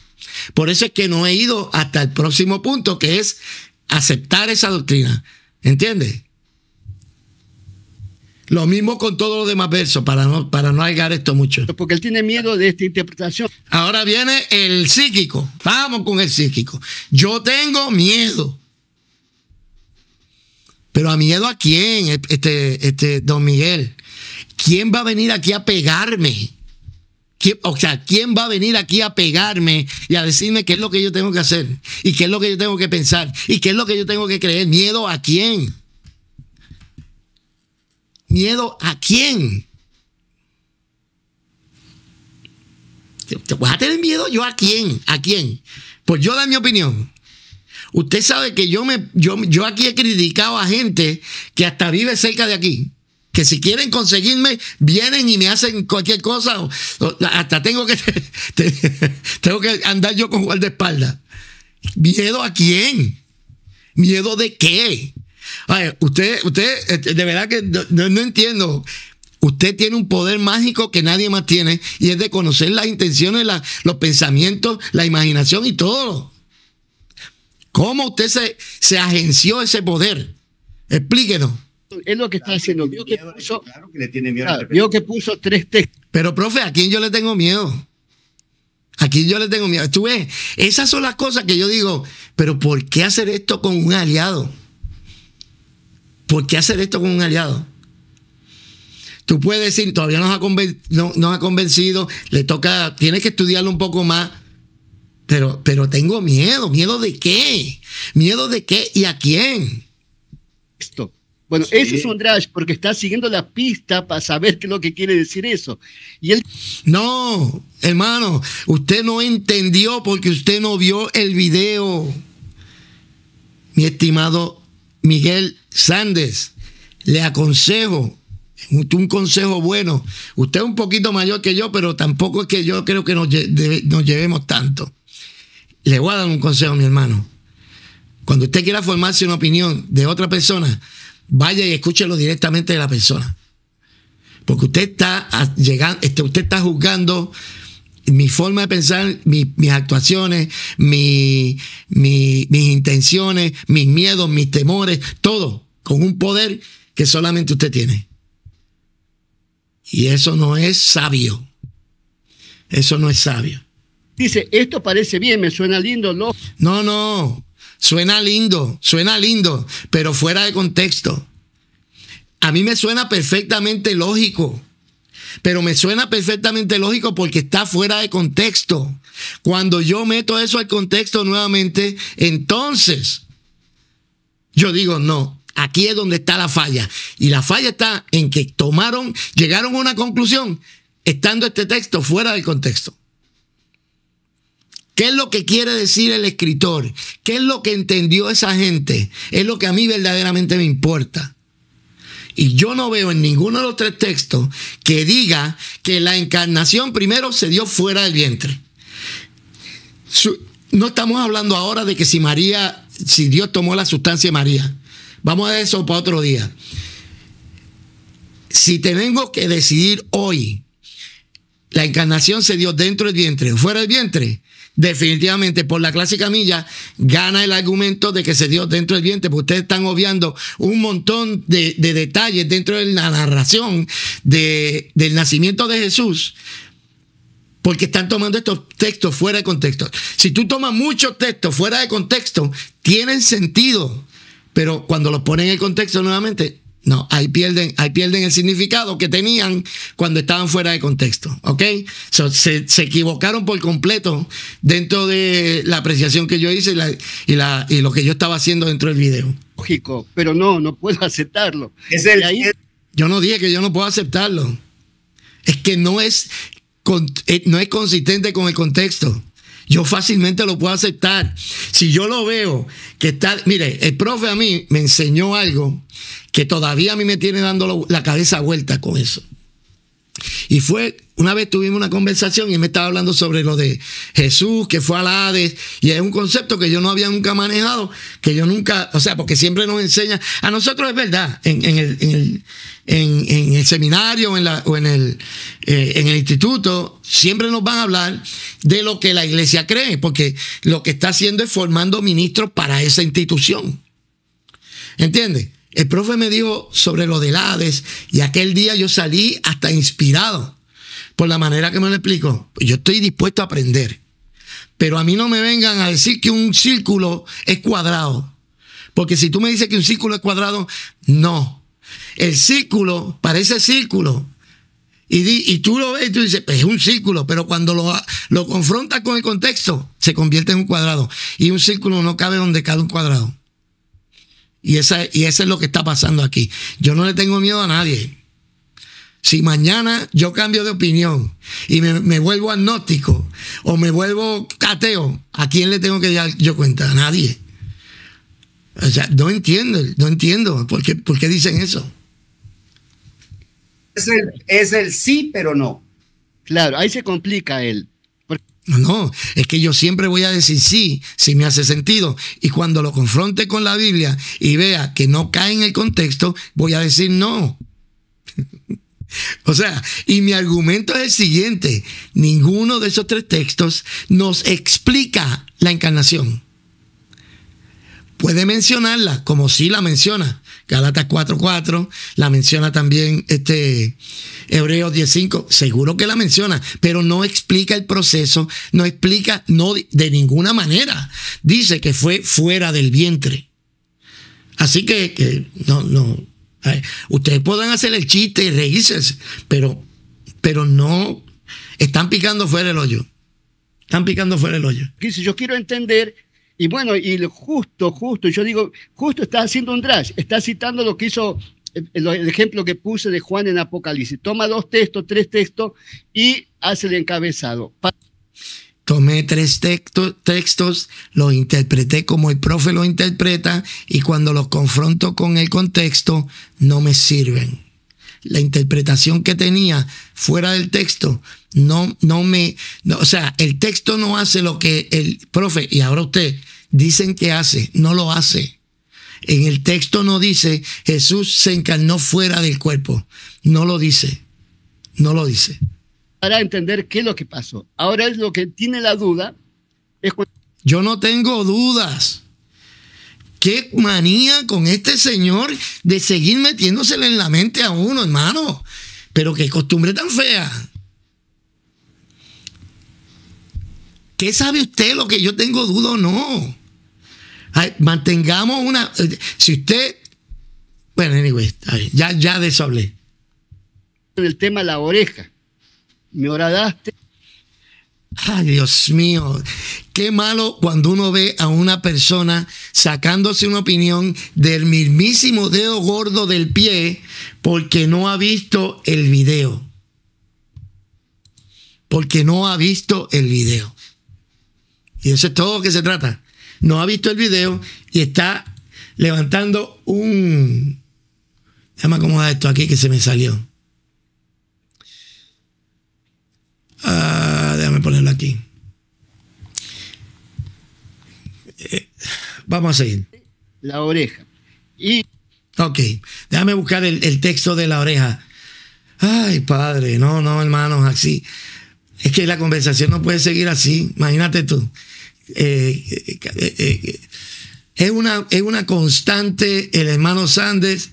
Por eso es que no he ido hasta el próximo punto, que es aceptar esa doctrina. ¿Entiendes? Lo mismo con todos los demás versos, para no, para no esto mucho. Porque él tiene miedo de esta interpretación. Ahora viene el psíquico. Vamos con el psíquico. Yo tengo miedo pero a miedo a quién, este, este, don Miguel. ¿Quién va a venir aquí a pegarme? o sea, ¿quién va a venir aquí a pegarme y a decirme qué es lo que yo tengo que hacer? ¿Y qué es lo que yo tengo que pensar? ¿Y qué es lo que yo tengo que creer? ¿Miedo a quién? ¿Miedo a quién? ¿Te, vas a tener miedo yo a quién? ¿A quién? Pues yo da mi opinión. Usted sabe que yo, me, yo, yo aquí he criticado a gente que hasta vive cerca de aquí que si quieren conseguirme, vienen y me hacen cualquier cosa. hasta tengo que, tengo que andar yo con guardaespaldas. ¿Miedo a quién? ¿Miedo de qué? A ver, usted, usted, este, de verdad que no, entiendo. Usted tiene un poder mágico que nadie más tiene y es de conocer las intenciones, los pensamientos, la imaginación y todo. ¿Cómo usted se, se agenció ese poder? Explíquenos. Es lo que está haciendo. Vio que, puso, claro que le tiene miedo que tres textos. Pero, profe, ¿a quién yo le tengo miedo? ¿A quién yo le tengo miedo. Tú ves, esas son las cosas que yo digo, pero ¿por qué hacer esto con un aliado? ¿Por qué hacer esto con un aliado? Tú puedes decir, todavía nos ha, no, ha convencido, le toca, tienes que estudiarlo un poco más, pero, pero tengo miedo. ¿Miedo de qué? ¿Miedo de qué y a quién? Esto. Bueno, eso es un trash porque está siguiendo la pista para saber qué es lo que quiere decir eso. Y él... No, hermano, usted no entendió porque usted no vio el video. Mi estimado Miguel Sández, le aconsejo un consejo bueno. Usted es un poquito mayor que yo, pero tampoco es que yo creo que nos llevemos tanto. Le voy a dar un consejo a mi hermano. Cuando usted quiera formarse una opinión de otra persona, vaya y escúchelo directamente de la persona. Porque usted está, llegando, este, usted está juzgando mi forma de pensar, mis actuaciones, mis intenciones, mis miedos, mis temores, todo con un poder que solamente usted tiene. Y eso no es sabio. Eso no es sabio. Dice, esto parece bien, me suena lindo, ¿no? No, no, suena lindo, suena lindo, pero fuera de contexto. A mí me suena perfectamente lógico, pero me suena perfectamente lógico porque está fuera de contexto. Cuando yo meto eso al contexto nuevamente, entonces yo digo, no, Aquí es donde está la falla. Y la falla está en que tomaron, llegaron a una conclusión, estando este texto fuera del contexto. ¿Qué es lo que quiere decir el escritor? ¿Qué es lo que entendió esa gente? Es lo que a mí verdaderamente me importa. Y yo no veo en ninguno de los tres textos que diga que la encarnación primero se dio fuera del vientre. No estamos hablando ahora de que si María, si Dios tomó la sustancia de María. Vamos a eso para otro día. Si tengo que decidir hoy, la encarnación se dio dentro del vientre o fuera del vientre, definitivamente por la clásica milla gana el argumento de que se dio dentro del vientre, porque ustedes están obviando un montón de, detalles dentro de la narración del nacimiento de Jesús, porque están tomando estos textos fuera de contexto. Si tú tomas muchos textos fuera de contexto, tienen sentido, pero cuando los ponen en el contexto nuevamente, no, ahí pierden, ahí pierden el significado que tenían cuando estaban fuera de contexto. ¿Ok? se, equivocaron por completo dentro de la apreciación que yo hice y, la, y, lo que yo estaba haciendo dentro del video. Lógico, pero no, no puedo aceptarlo. Es el, yo no dije que yo no puedo aceptarlo. Es que no es, eh, no es consistente con el contexto yo fácilmente lo puedo aceptar. Si yo lo veo que está, mire, el profe a mí me enseñó algo que todavía a mí me tiene dando la cabeza vuelta con eso. Y fue, una vez tuvimos una conversación y me estaba hablando sobre lo de Jesús, que fue a la Hades, y es un concepto que yo no había nunca manejado, que yo nunca, o sea, porque siempre nos enseña, a nosotros es verdad, en, el, seminario en o en el, eh, en el instituto, siempre nos van a hablar de lo que la iglesia cree, porque lo que está haciendo es formando ministros para esa institución. ¿Entiendes? El profe me dijo sobre lo de Hades y aquel día yo salí hasta inspirado por la manera que me lo explicó. Yo estoy dispuesto a aprender, pero a mí no me vengan a decir que un círculo es cuadrado. Porque si tú me dices que un círculo es cuadrado, no. El círculo parece círculo. Y, tú lo ves y tú dices, es un círculo, pero cuando lo, lo confrontas con el contexto, se convierte en un cuadrado. Y un círculo no cabe donde cabe un cuadrado. Y, eso es lo que está pasando aquí. Yo no le tengo miedo a nadie. Si mañana yo cambio de opinión y me, vuelvo agnóstico o me vuelvo cateo ¿a quién le tengo que dar yo cuenta? A nadie. O sea, no entiendo, no entiendo por qué, por qué dicen eso. Es el, es el sí, pero no. Claro, ahí se complica el no, es que yo siempre voy a decir sí, si me hace sentido. Y cuando lo confronte con la Biblia y vea que no cae en el contexto, voy a decir no. o sea, y mi argumento es el siguiente, ninguno de esos tres textos nos explica la encarnación. Puede mencionarla, como si la menciona, Galatas 4.4, la menciona también este Hebreos 10.5, seguro que la menciona, pero no explica el proceso, no explica, no de ninguna manera. Dice que fue fuera del vientre. Así que, no, no. Ustedes pueden hacer el chiste y reírse, pero, pero no están picando fuera el hoyo. Están picando fuera el hoyo. Si yo quiero entender y bueno, y justo, justo, yo digo, justo está haciendo un drash está citando lo que hizo, el, ejemplo que puse de Juan en Apocalipsis. Toma dos textos, tres textos y hace el encabezado. Tomé tres textos, los interpreté como el profe lo interpreta y cuando los confronto con el contexto, no me sirven. La interpretación que tenía fuera del texto no, no me, o sea, el texto no hace lo que el profe, y ahora usted, dicen que hace, no lo hace. En el texto no dice Jesús se encarnó fuera del cuerpo. No lo dice. No lo dice. Para entender qué es lo que pasó. Ahora es lo que tiene la duda. Yo no tengo dudas. Qué manía con este señor de seguir metiéndosele en la mente a uno, hermano. Pero qué costumbre tan fea. ¿Qué sabe usted lo que yo tengo duda o no? mantengamos una. Eh, si usted. Bueno, ya, ya de eso hablé. el tema de la oreja, me oradaste. Ay, Dios mío, qué malo cuando uno ve a una persona sacándose una opinión del mismísimo dedo gordo del pie porque no ha visto el video. Porque no ha visto el video. Y eso es todo lo que se trata no ha visto el video y está levantando un... Déjame acomodar esto aquí que se me salió. Ah, déjame ponerlo aquí. Eh, vamos a seguir. La oreja. Y... Ok, déjame buscar el, el texto de la oreja. Ay, padre, no, no, hermanos, así. Es que la conversación no puede seguir así. Imagínate tú. Eh, eh, eh, es, una, es una constante el hermano Sanders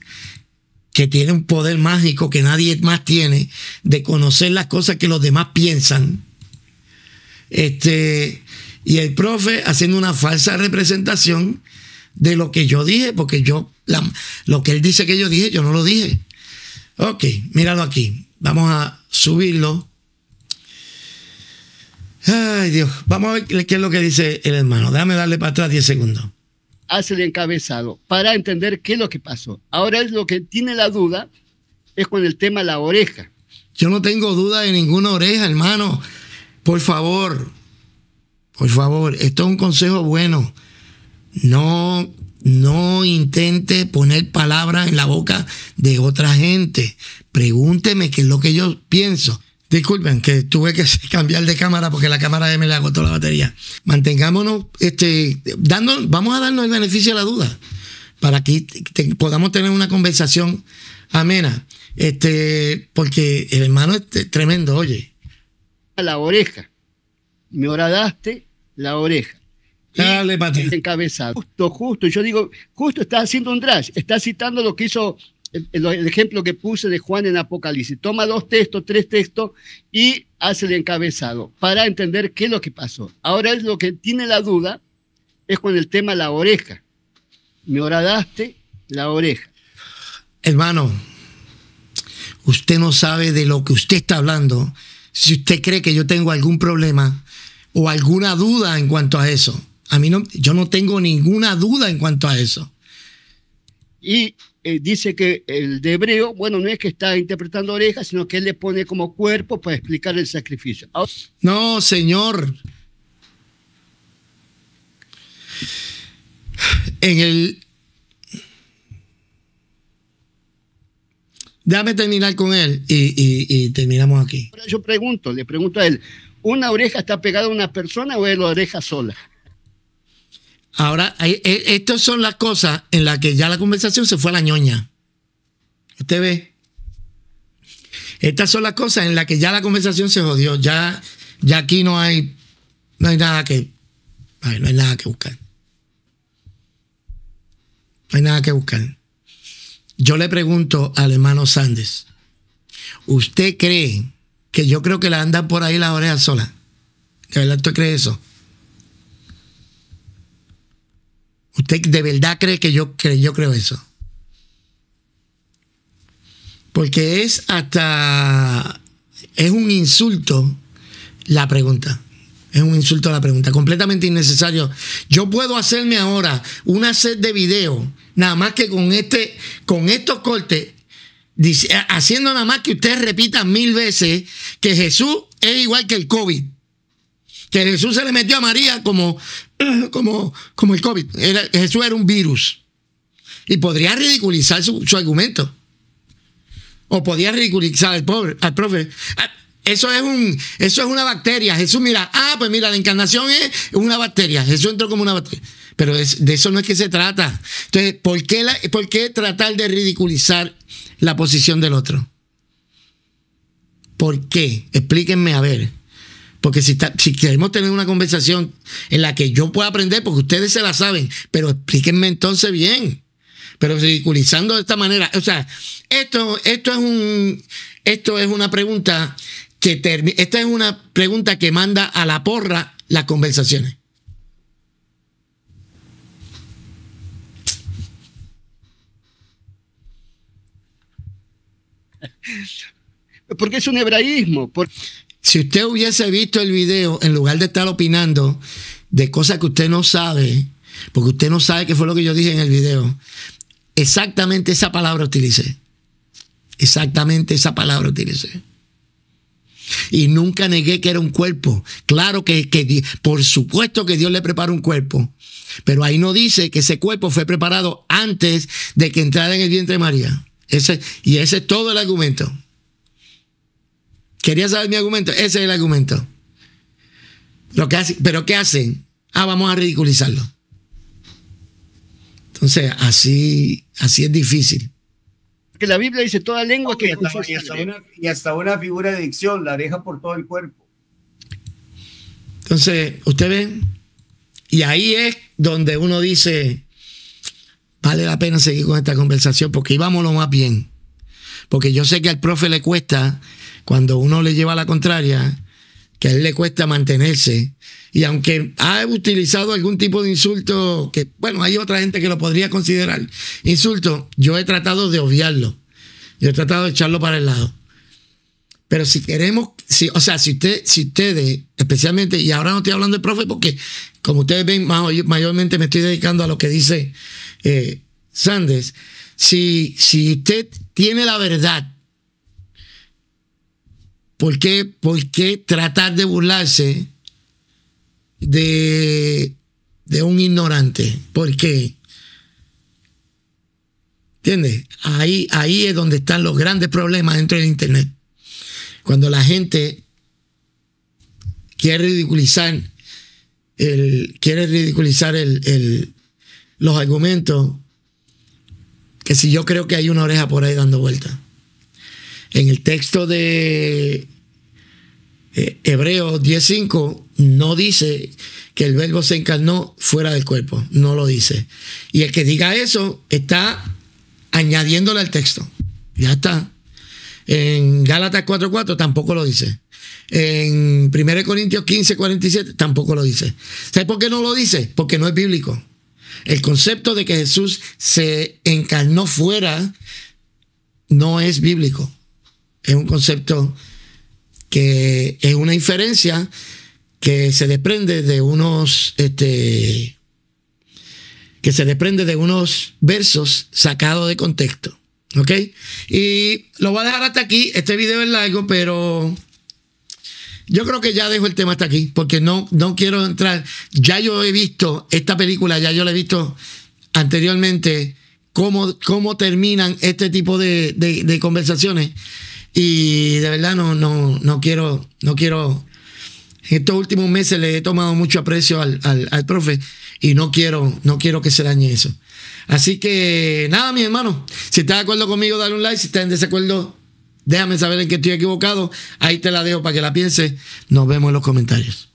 que tiene un poder mágico que nadie más tiene de conocer las cosas que los demás piensan. Este, y el profe haciendo una falsa representación de lo que yo dije, porque yo, lo que él dice que yo dije, yo no lo dije. Ok, míralo aquí. Vamos a subirlo. Ay, Dios. Vamos a ver qué es lo que dice el hermano. Déjame darle para atrás 10 segundos. Hace encabezado para entender qué es lo que pasó. Ahora es lo que tiene la duda es con el tema la oreja. Yo no tengo duda de ninguna oreja, hermano. Por favor, por favor, esto es un consejo bueno. No, no intente poner palabras en la boca de otra gente. Pregúnteme qué es lo que yo pienso. Disculpen, que tuve que cambiar de cámara porque la cámara me le agotó la batería. Mantengámonos, este, dando, vamos a darnos el beneficio de la duda para que podamos tener una conversación amena. Este, porque el hermano es tremendo, oye. La oreja. Me horadaste la oreja. Dale, Pati. Encabezado. Justo, justo. Yo digo, justo está haciendo un trash. Está citando lo que hizo el, ejemplo que puse de Juan en Apocalipsis. Toma dos textos, tres textos y hace el encabezado para entender qué es lo que pasó. Ahora es lo que tiene la duda, es con el tema la oreja. Me oradaste la oreja. Hermano, usted no sabe de lo que usted está hablando. Si usted cree que yo tengo algún problema o alguna duda en cuanto a eso, a mí no, yo no tengo ninguna duda en cuanto a eso. Y eh, dice que el de hebreo, bueno, no es que está interpretando orejas, sino que él le pone como cuerpo para explicar el sacrificio. no, señor. En el. Déjame terminar con él y, y terminamos aquí. Yo pregunto, le pregunto a él: ¿una oreja está pegada a una persona o es la oreja sola? Ahora, e, estas son las cosas en las que ya la conversación se fue a la ñoña. Usted ve. Estas son las cosas en las que ya la conversación se jodió. Ya, ya aquí no hay, no hay nada que. No hay nada que buscar. No hay nada que buscar. Yo le pregunto al hermano sandes ¿usted cree que yo creo que la andan por ahí las orejas solas? ¿De verdad usted cree eso? ¿Usted de verdad cree que yo, que yo creo eso? Porque es hasta, es un insulto la pregunta. Es un insulto la pregunta, completamente innecesario. Yo puedo hacerme ahora una set de videos nada más que con este, con estos cortes, haciendo nada más que usted repita mil veces que Jesús es igual que el COVID que Jesús se le metió a María como, como, como el COVID. Jesús era un virus. Y podría ridiculizar su, argumento. O podía ridiculizar al, pobre, al profe. Ah, eso es, un, eso es una bacteria. Jesús, mira, ah, pues mira, la encarnación es una bacteria. Jesús entró como una bacteria. Pero de eso no es que se trata. Entonces, ¿por qué, la, ¿por qué tratar de ridiculizar la posición del otro? ¿Por qué? Explíquenme a ver. Porque si, queremos tener una conversación en la que yo pueda aprender, porque ustedes se la saben, pero explíquenme entonces bien. Pero ridiculizando de esta manera, o sea, esto, esto es un, esto es una pregunta que termina, esta es una pregunta que manda a la porra las conversaciones. Porque es un hebraísmo. Si usted hubiese visto el video, en lugar de estar opinando de cosas que usted no sabe, porque usted no sabe qué fue lo que yo dije en el video, exactamente esa palabra utilicé. Exactamente esa palabra utilicé. Y nunca negué que era un cuerpo. Claro que, por supuesto que Dios le prepara un cuerpo. Pero ahí no dice que ese cuerpo fue preparado antes de que entrara en el vientre de María. Ese, y ese es todo el argumento. Quería saber mi argumento. Ese es el argumento. Lo que pero ¿qué hacen? Ah, vamos a ridiculizarlo. Entonces, así, así es difícil. Que la Biblia dice toda lengua que. Y hasta, y, hasta una, figura de dicción, la deja por todo el cuerpo. Entonces, ¿usted ve, Y ahí es donde uno dice: vale la pena seguir con esta conversación porque íbamos lo más bien. Porque yo sé que al profe le cuesta cuando uno le lleva la contraria, que a él le cuesta mantenerse. Y aunque ha utilizado algún tipo de insulto, que bueno, hay otra gente que lo podría considerar insulto, yo he tratado de obviarlo. Yo he tratado de echarlo para el lado. Pero si queremos, si, o sea, si, usted, si ustedes, especialmente, y ahora no estoy hablando del profe porque, como ustedes ven, mayormente me estoy dedicando a lo que dice eh, Sandes, si, si usted tiene la verdad ¿Por qué, ¿Por qué tratar de burlarse de, un ignorante? ¿Por qué? ¿Entiendes? Ahí, ahí es donde están los grandes problemas dentro del Internet. Cuando la gente quiere ridiculizar, el, quiere ridiculizar el, los argumentos, que si yo creo que hay una oreja por ahí dando vuelta en el texto de eh, Hebreos 10.5 no dice que el verbo se encarnó fuera del cuerpo, no lo dice. Y el que diga eso está añadiéndole al texto. Ya está. En Gálatas 4.4 tampoco lo dice. En 1 Corintios 15.47 tampoco lo dice. ¿Sabes por qué no lo dice? Porque no es bíblico. El concepto de que Jesús se encarnó fuera no es bíblico es un concepto que es una inferencia que se desprende de unos, este, que se desprende de unos versos sacados de contexto. ¿Ok? Y lo voy a dejar hasta aquí. Este video es largo, pero yo creo que ya dejo el tema hasta aquí, porque no, no quiero entrar. Ya yo he visto esta película, ya yo la he visto anteriormente, cómo, cómo terminan este tipo de, de conversaciones. Y de verdad no, no, no quiero, no quiero. En estos últimos meses le he tomado mucho aprecio al, al profe y no quiero, no quiero que se dañe eso. Así que nada, mi hermano. Si estás de acuerdo conmigo, dale un like. Si estás en desacuerdo, déjame saber en qué estoy equivocado. Ahí te la dejo para que la pienses. Nos vemos en los comentarios.